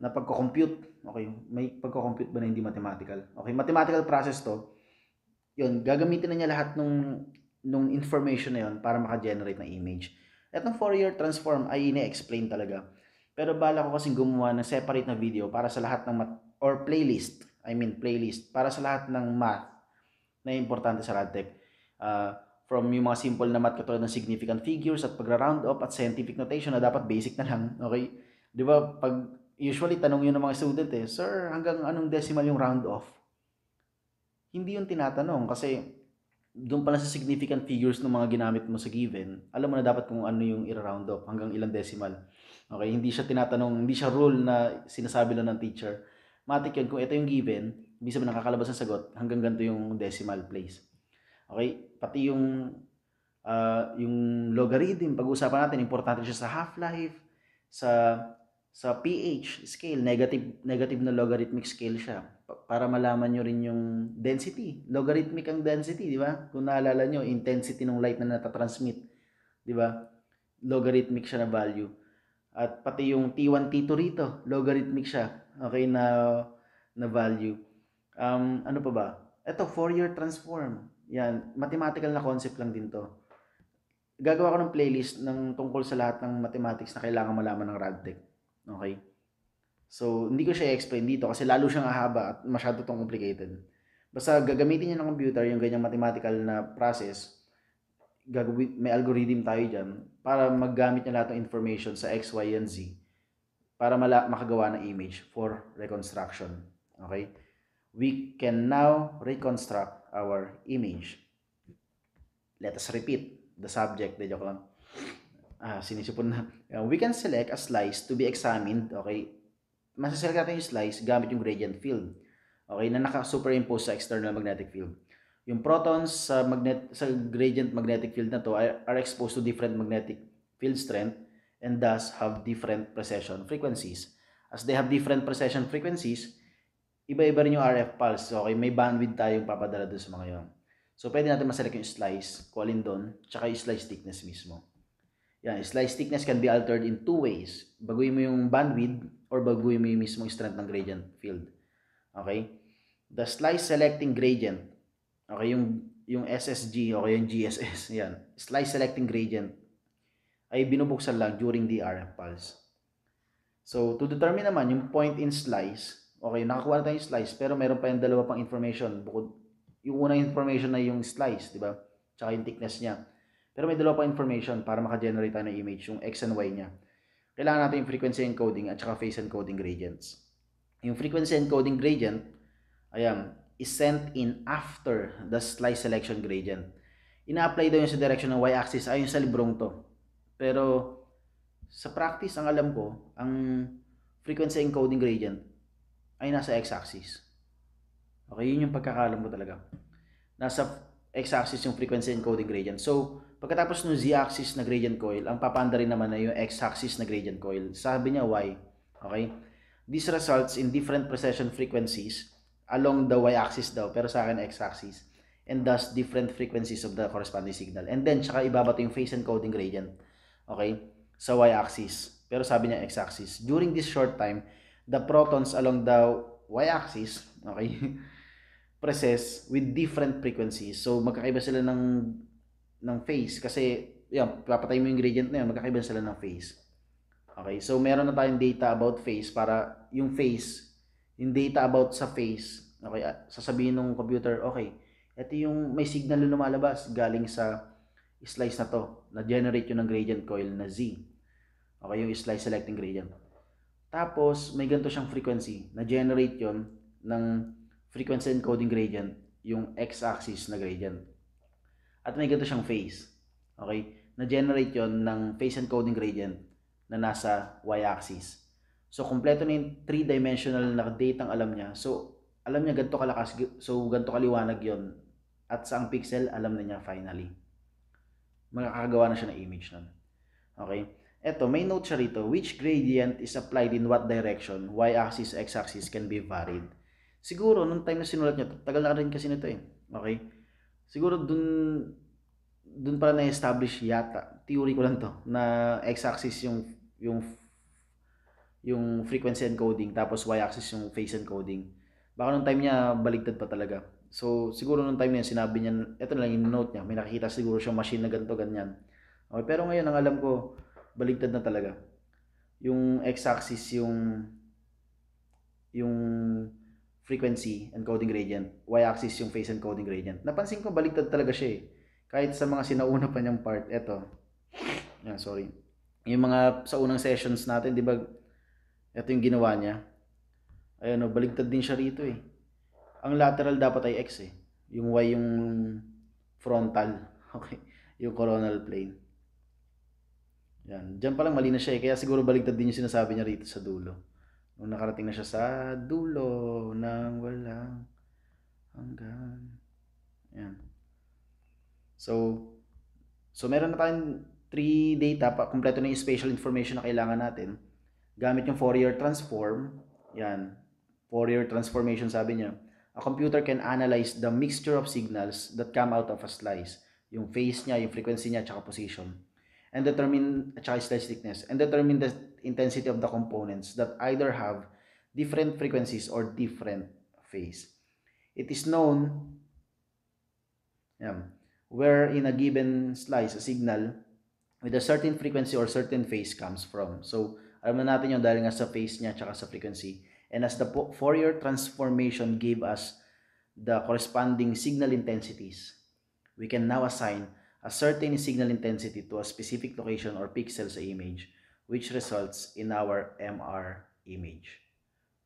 na pagko-compute. Okay, may pagko-compute ba na hindi mathematical? Okay, mathematical process to. 'Yon, gagamitin na niya lahat nung nung information na 'yon para maka-generate ng image. Etong Fourier transform ay ine-explain talaga. Pero bala ko kasi gumawa ng separate na video para sa lahat ng or playlist. I mean playlist para sa lahat ng math na importante sa Radtech. Uh, from yung mga simple na math katulad ng significant figures at pagra-round up at scientific notation na dapat basic na lang, okay? 'Di ba? Pag usually tanong yun ng mga student eh, "Sir, hanggang anong decimal yung round off?" Hindi yun tinatanong kasi doon pala sa significant figures ng mga ginamit mo sa given, alam mo na dapat kung ano yung i-round off hanggang ilang decimal. Okay, hindi siya tinatanong, hindi siya rule na sinasabi lang ng teacher. Matik yun, kung ito yung given, ibig sabihin nakakalabas ang sagot hanggang ganito yung decimal place. Okay? Pati yung uh, yung logarithm, pag usapan natin, importante siya sa half-life, sa sa pH scale, negative negative na logarithmic scale siya para malaman nyo rin yung density. Logarithmic ang density, di ba? Kung naalala nyo, intensity ng light na natatransmit, di ba? Logarithmic siya na value. At pati yung T1, T2 rito, logarithmic siya, okay, na, na value. Um, ano pa ba? Ito, Fourier transform. Yan, mathematical na concept lang din to. Gagawa ko ng playlist ng tungkol sa lahat ng mathematics na kailangan malaman ng RadTech. Okay? So, hindi ko siya i-explain dito kasi lalo siyang ahaba at masyado tong complicated. Basta gagamitin niya ng computer yung ganyang mathematical na process. Gagawin, may algorithm tayo dyan para maggamit niya lahat ng information sa X, Y, and Z para mala- makagawa ng image for reconstruction. Okay? We can now reconstruct our image. Let us repeat the subject. De, joke lang. Ah, sinisipon na. Uh, we can select a slice to be examined. Okay? Masaselect natin yung slice gamit yung gradient field. Okay? Na naka-superimpose sa external magnetic field. Yung protons sa, magnet, sa gradient magnetic field na to are exposed to different magnetic field strength and thus have different precession frequencies. As they have different precession frequencies, iba-iba rin yung RF pulse. So, Okay, may bandwidth tayong papadala doon sa mga yon. So, pwede natin maselect yung slice, kung doon, tsaka yung slice thickness mismo. Yan, slice thickness can be altered in two ways. Baguhin mo yung bandwidth or baguhin mo yung mismong strength ng gradient field. Okay? The slice selecting gradient. Okay, yung yung SSG o okay, yung GSS, yan. Slice selecting gradient ay binubuksan lang during the RF pulse. So, to determine naman yung point in slice, Okay, nakakuha na tayo yung slice, pero meron pa yung dalawa pang information. Bukod, yung unang information na yung slice, di ba? Tsaka yung thickness niya. Pero may dalawa pang information para makagenerate tayo ng image, yung x and y niya. Kailangan natin yung frequency encoding at saka phase encoding gradients. Yung frequency encoding gradient, ayan, is sent in after the slice selection gradient. Ina-apply daw yung sa direction ng y-axis ayon sa librong to. Pero sa practice, ang alam ko, ang frequency encoding gradient, ay nasa x-axis. Okay, yun yung pagkakalam mo talaga. Nasa x-axis yung frequency encoding gradient. So, pagkatapos ng z-axis na gradient coil, ang papanda rin naman ay yung x-axis na gradient coil. Sabi niya y. Okay? This results in different precession frequencies along the y-axis daw, pero sa akin x-axis. And thus, different frequencies of the corresponding signal. And then, tsaka ibabato yung phase encoding gradient. Okay? Sa y-axis. Pero sabi niya x-axis. During this short time, the protons along the y-axis, okay, process with different frequencies. So, magkakaiba sila ng, ng phase kasi, yan, papatay mo yung gradient na yun, magkakaiba sila ng phase. Okay, so meron na tayong data about phase para yung phase, yung data about sa phase, okay, ah, sasabihin ng computer, okay, ito yung may signal na lumalabas galing sa slice na to, na-generate yun ng gradient coil na Z. Okay, yung slice selecting gradient. Tapos, may ganito siyang frequency. Na-generate yon ng frequency encoding gradient, yung x-axis na gradient. At may ganito siyang phase. Okay? Na-generate yon ng phase encoding gradient na nasa y-axis. So, kompleto na yung three-dimensional na data ang alam niya. So, alam niya ganito kalakas, so ganito kaliwanag yon At saang pixel, alam na niya finally. Makakagawa na siya ng image nun. Okay? Eto, may note siya rito, which gradient is applied in what direction, y-axis, x-axis can be varied. Siguro, nung time na sinulat niya, tagal na rin kasi nito eh. Okay? Siguro dun, dun para na-establish yata, theory ko lang to, na x-axis yung, yung, yung frequency encoding, tapos y-axis yung phase encoding. Baka nung time niya, baligtad pa talaga. So, siguro nung time niya, sinabi niya, eto na lang yung note niya, may nakikita siguro siyang machine na ganito, ganyan. Okay, pero ngayon, ang alam ko, baligtad na talaga. Yung x-axis yung yung frequency encoding gradient, y-axis yung phase encoding gradient. Napansin ko baligtad talaga siya eh. Kahit sa mga sinauna pa niyang part, eto. Yan, sorry. Yung mga sa unang sessions natin, 'di ba? Ito yung ginawa niya. Ayun, oh, baligtad din siya rito eh. Ang lateral dapat ay x eh. Yung y yung frontal. Okay. Yung coronal plane. Yan. Diyan palang mali na siya eh. Kaya siguro baligtad din yung sinasabi niya rito sa dulo. Nung nakarating na siya sa dulo nang walang hanggan. Yan. So, so meron na tayong 3 data, pa, kompleto na yung spatial information na kailangan natin. Gamit yung Fourier transform, yan, Fourier transformation sabi niya, a computer can analyze the mixture of signals that come out of a slice. Yung phase niya, yung frequency niya, tsaka position and determine at slice thickness and determine the intensity of the components that either have different frequencies or different phase. It is known um, where in a given slice, a signal with a certain frequency or certain phase comes from. So, alam na natin yung dahil nga sa phase niya at sa frequency. And as the Fourier transformation gave us the corresponding signal intensities, we can now assign a certain signal intensity to a specific location or pixel sa image, which results in our MR image.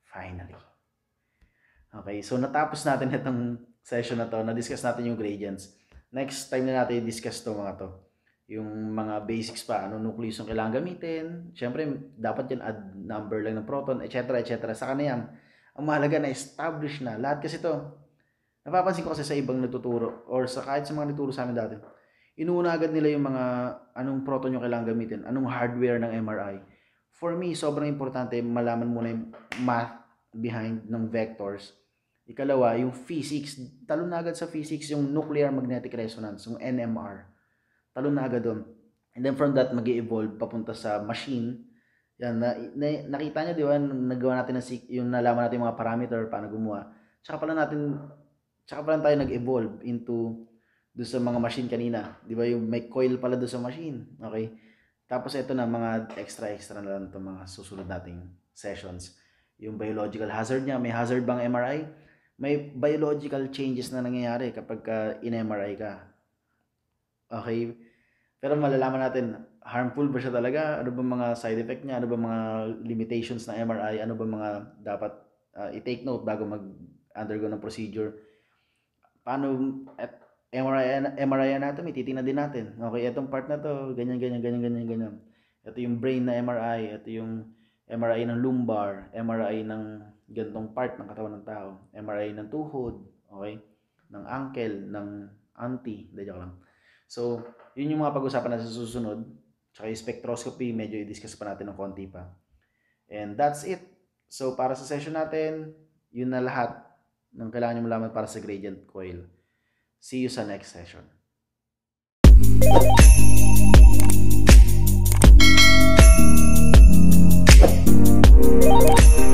Finally. Okay, so natapos natin itong session na to, na-discuss natin yung gradients. Next time na natin i-discuss to mga to. Yung mga basics pa, ano nucleus ang kailangan gamitin. Siyempre, dapat yan add number lang ng proton, etc. etc. Sa kaniyang, ang mahalaga na establish na. Lahat kasi to, napapansin ko kasi sa ibang natuturo or sa kahit sa mga natuturo sa amin dati inuuna agad nila yung mga anong proton yung kailangan gamitin, anong hardware ng MRI. For me, sobrang importante malaman muna yung math behind ng vectors. Ikalawa, yung physics. Talo na agad sa physics yung nuclear magnetic resonance, yung NMR. Talo na agad doon. And then from that, mag evolve papunta sa machine. Yan, na, na, nakita niyo, di ba, nagawa natin na, yung nalaman natin yung mga parameter, paano gumawa. Tsaka pala natin, tsaka pala tayo nag-evolve into doon sa mga machine kanina. Di ba yung may coil pala doon sa machine. Okay? Tapos ito na mga extra-extra na lang itong mga susunod nating sessions. Yung biological hazard niya, may hazard bang MRI? May biological changes na nangyayari kapag uh, in-MRI ka. Okay? Pero malalaman natin, harmful ba siya talaga? Ano ba mga side effect niya? Ano ba mga limitations ng MRI? Ano ba mga dapat uh, i-take note bago mag-undergo ng procedure? Paano, at MRI, MRI anatomy, titingnan din natin. Okay, itong part na to, ganyan, ganyan, ganyan, ganyan, ganyan. Ito yung brain na MRI, ito yung MRI ng lumbar, MRI ng gantong part ng katawan ng tao, MRI ng tuhod, okay, ng ankle, ng auntie, hindi lang. So, yun yung mga pag-usapan na sa susunod. Tsaka yung spectroscopy, medyo i-discuss pa natin ng konti pa. And that's it. So, para sa session natin, yun na lahat ng kailangan nyo malaman para sa gradient coil. See you in next session.